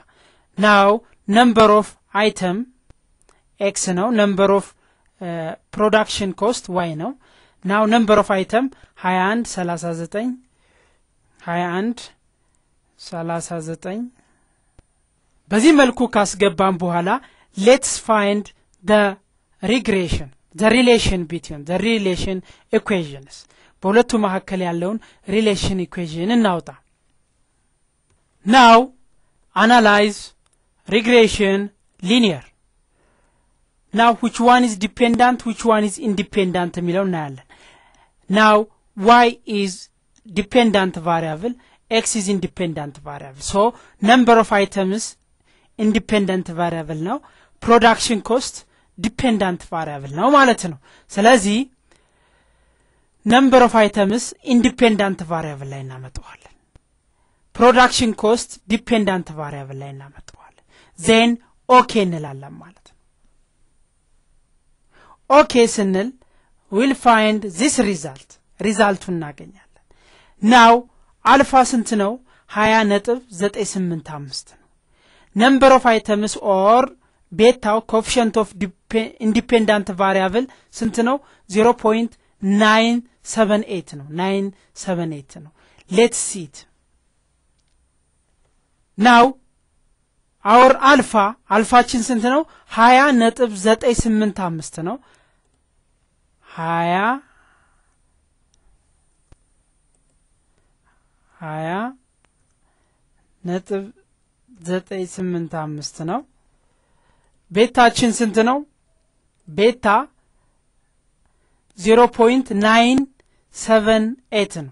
ናው ነምበር ኦፍ አይተም ኤክስ ነው። ነምበር ኦፍ ፕሮዳክሽን ኮስት ዋይ ነው ናው ነምበር ኦፍ አይተም 21 39 21 39 በዚህ መልኩ ካስገባም በኋላ ሌትስ ፋይንድ ደ ሪግሬሽን ዘ ሪሌሽን ቢትዊን ዘ ሪሌሽን ኢኩዌዥንስ በሁለቱ መካከል ያለውን ሪሌሽን ኢኩዌዥን እናውጣ ናው አናላይዝ ሪግሬሽን ሊኒየር ናው ዊች ዋን ኢዝ ዲፔንዳንት ዊች ዋን ኢዝ ኢንዲፔንዳንት የሚለው እናያለን ናው ዋይ ኢዝ ዲፔንዳንት ቫሪያብል ኤክስ ኢዝ ኢንዲፔንዳንት ቫሪያብል ሶ ነምበር ኦፍ አይተምስ ኢንዲፔንደንት ቫሪያብል ነው ፕሮዳክሽን ኮስት ዲፔንዳንት ቫሪያብል ነው ማለት ነው ስለዚህ ነምበር ኦፍ አይተምስ ኢንዲፔንዳንት ቫሪያብል ላይ እናመጠዋለን ፕሮዳክሽን ኮስት ዲፔንዳንት ቫሪያብል ላይ እናመጠዋለን ዜን ኦኬ እንላለን ማለት ነው ኦኬ ስንል ዊል ፋይንድ ዚስ ሪዛልት ሪዛልቱን እናገኛለን። ናው አልፋ ስንት ነው? ሀያ ነጥብ ዘጠኝ ስምንት አምስት ነው። ነምበር ኦፍ አይተምስ ኦር ቤታው ኮፍሸንት ኦፍ ኢንዲፔንዳንት ቫሪያብል ስንት ነው? ዜሮ ፖይንት ናይን ሰቨን ኤት ነው። ናይን ነው። ሲት ናው አወር አልፋ አልፋችን ስንት ነው? ሀያ ነጥብ ዘጠኝ ስምንት አምስት ነው። ሀያ ሀያ ነጥብ ዘጠኝ ስምንት አምስት ነው። ቤታችን ስንት ነው? ቤታ ዜሮ ፖይንት ናይን ሰቨን ኤት ነው።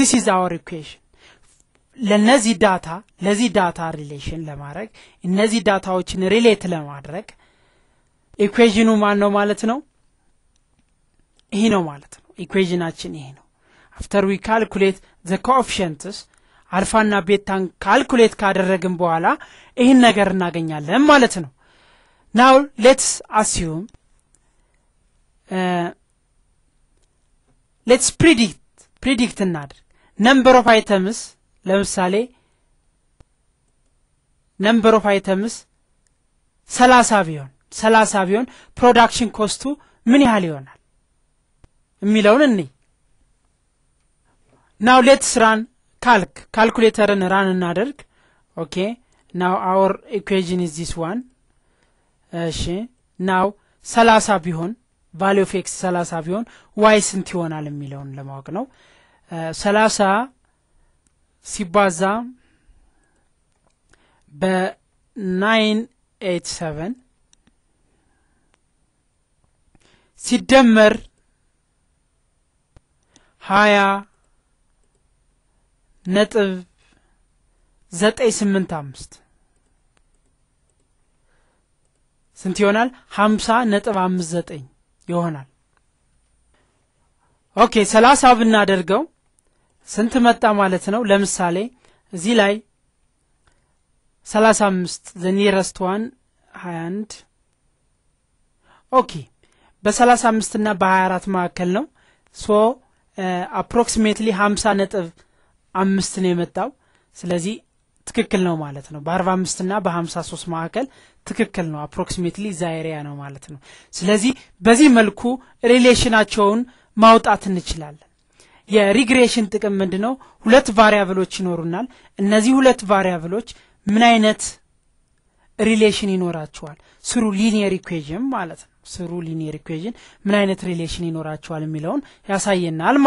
this is አወር ኢኩዌሽን ለነዚህ ዳታ ለዚህ ዳታ ሪሌሽን ለማድረግ እነዚህ ዳታዎችን ሪሌት ለማድረግ ኢኩዌዥኑ ማን ነው ማለት ነው ይሄ ነው ማለት ነው ኢኩዌዥናችን ይሄ ነው አፍተር ዊ ካልኩሌት ዘ ኮኦፍሸንትስ አልፋና ቤታን ካልኩሌት ካደረግን በኋላ ይህን ነገር እናገኛለን ማለት ነው ናው ሌትስ አስዩም ሌትስ ፕሪዲክት ፕሪዲክት እናድርግ ነምበር ኦፍ አይተምስ ለምሳሌ ነምበር ኦፍ አይተምስ ሰላሳ ቢሆን ሰላሳ ቢሆን ፕሮዳክሽን ኮስቱ ምን ያህል ይሆናል የሚለውን እኒ ናው ሌትስ ራን ካልክ ካልኩሌተርን ራን እናደርግ ኦኬ ናው አወር ኢኩዌዥን ኢዝ ዚስ ዋን እሺ ናው ሰላሳ ቢሆን ቫሊ ኦፍ ኤክስ ሰላሳ ቢሆን ዋይ ስንት ይሆናል የሚለውን ለማወቅ ነው ሰላሳ ሲባዛ በናይን ኤት ሰቨን ሲደመር ሀያ ነጥብ ዘጠኝ ስምንት አምስት ስንት ይሆናል? ሀምሳ ነጥብ አምስት ዘጠኝ ይሆናል። ኦኬ ሰላሳ ብናደርገው ስንት መጣ ማለት ነው ለምሳሌ እዚህ ላይ 35 ዘኒረስትዋን 21 ኦኬ በ35 እና በ24 መካከል ነው ሶ አፕሮክሲሜትሊ 50 ነጥብ አምስት ነው የመጣው ስለዚህ ትክክል ነው ማለት ነው በ 45 ና በ53 መካከል ትክክል ነው አፕሮክሲሜትሊ ዛይሪያ ነው ማለት ነው ስለዚህ በዚህ መልኩ ሪሌሽናቸውን ማውጣት እንችላለን የሪግሬሽን ጥቅም ምንድ ነው? ሁለት ቫሪያብሎች ይኖሩናል። እነዚህ ሁለት ቫሪያብሎች ምን አይነት ሪሌሽን ይኖራቸዋል? ስሩ ሊኒየር ኢኩዌዥን ማለት ነው። ስሩ ሊኒየር ኢኩዌዥን ምን አይነት ሪሌሽን ይኖራቸዋል የሚለውን ያሳየናል።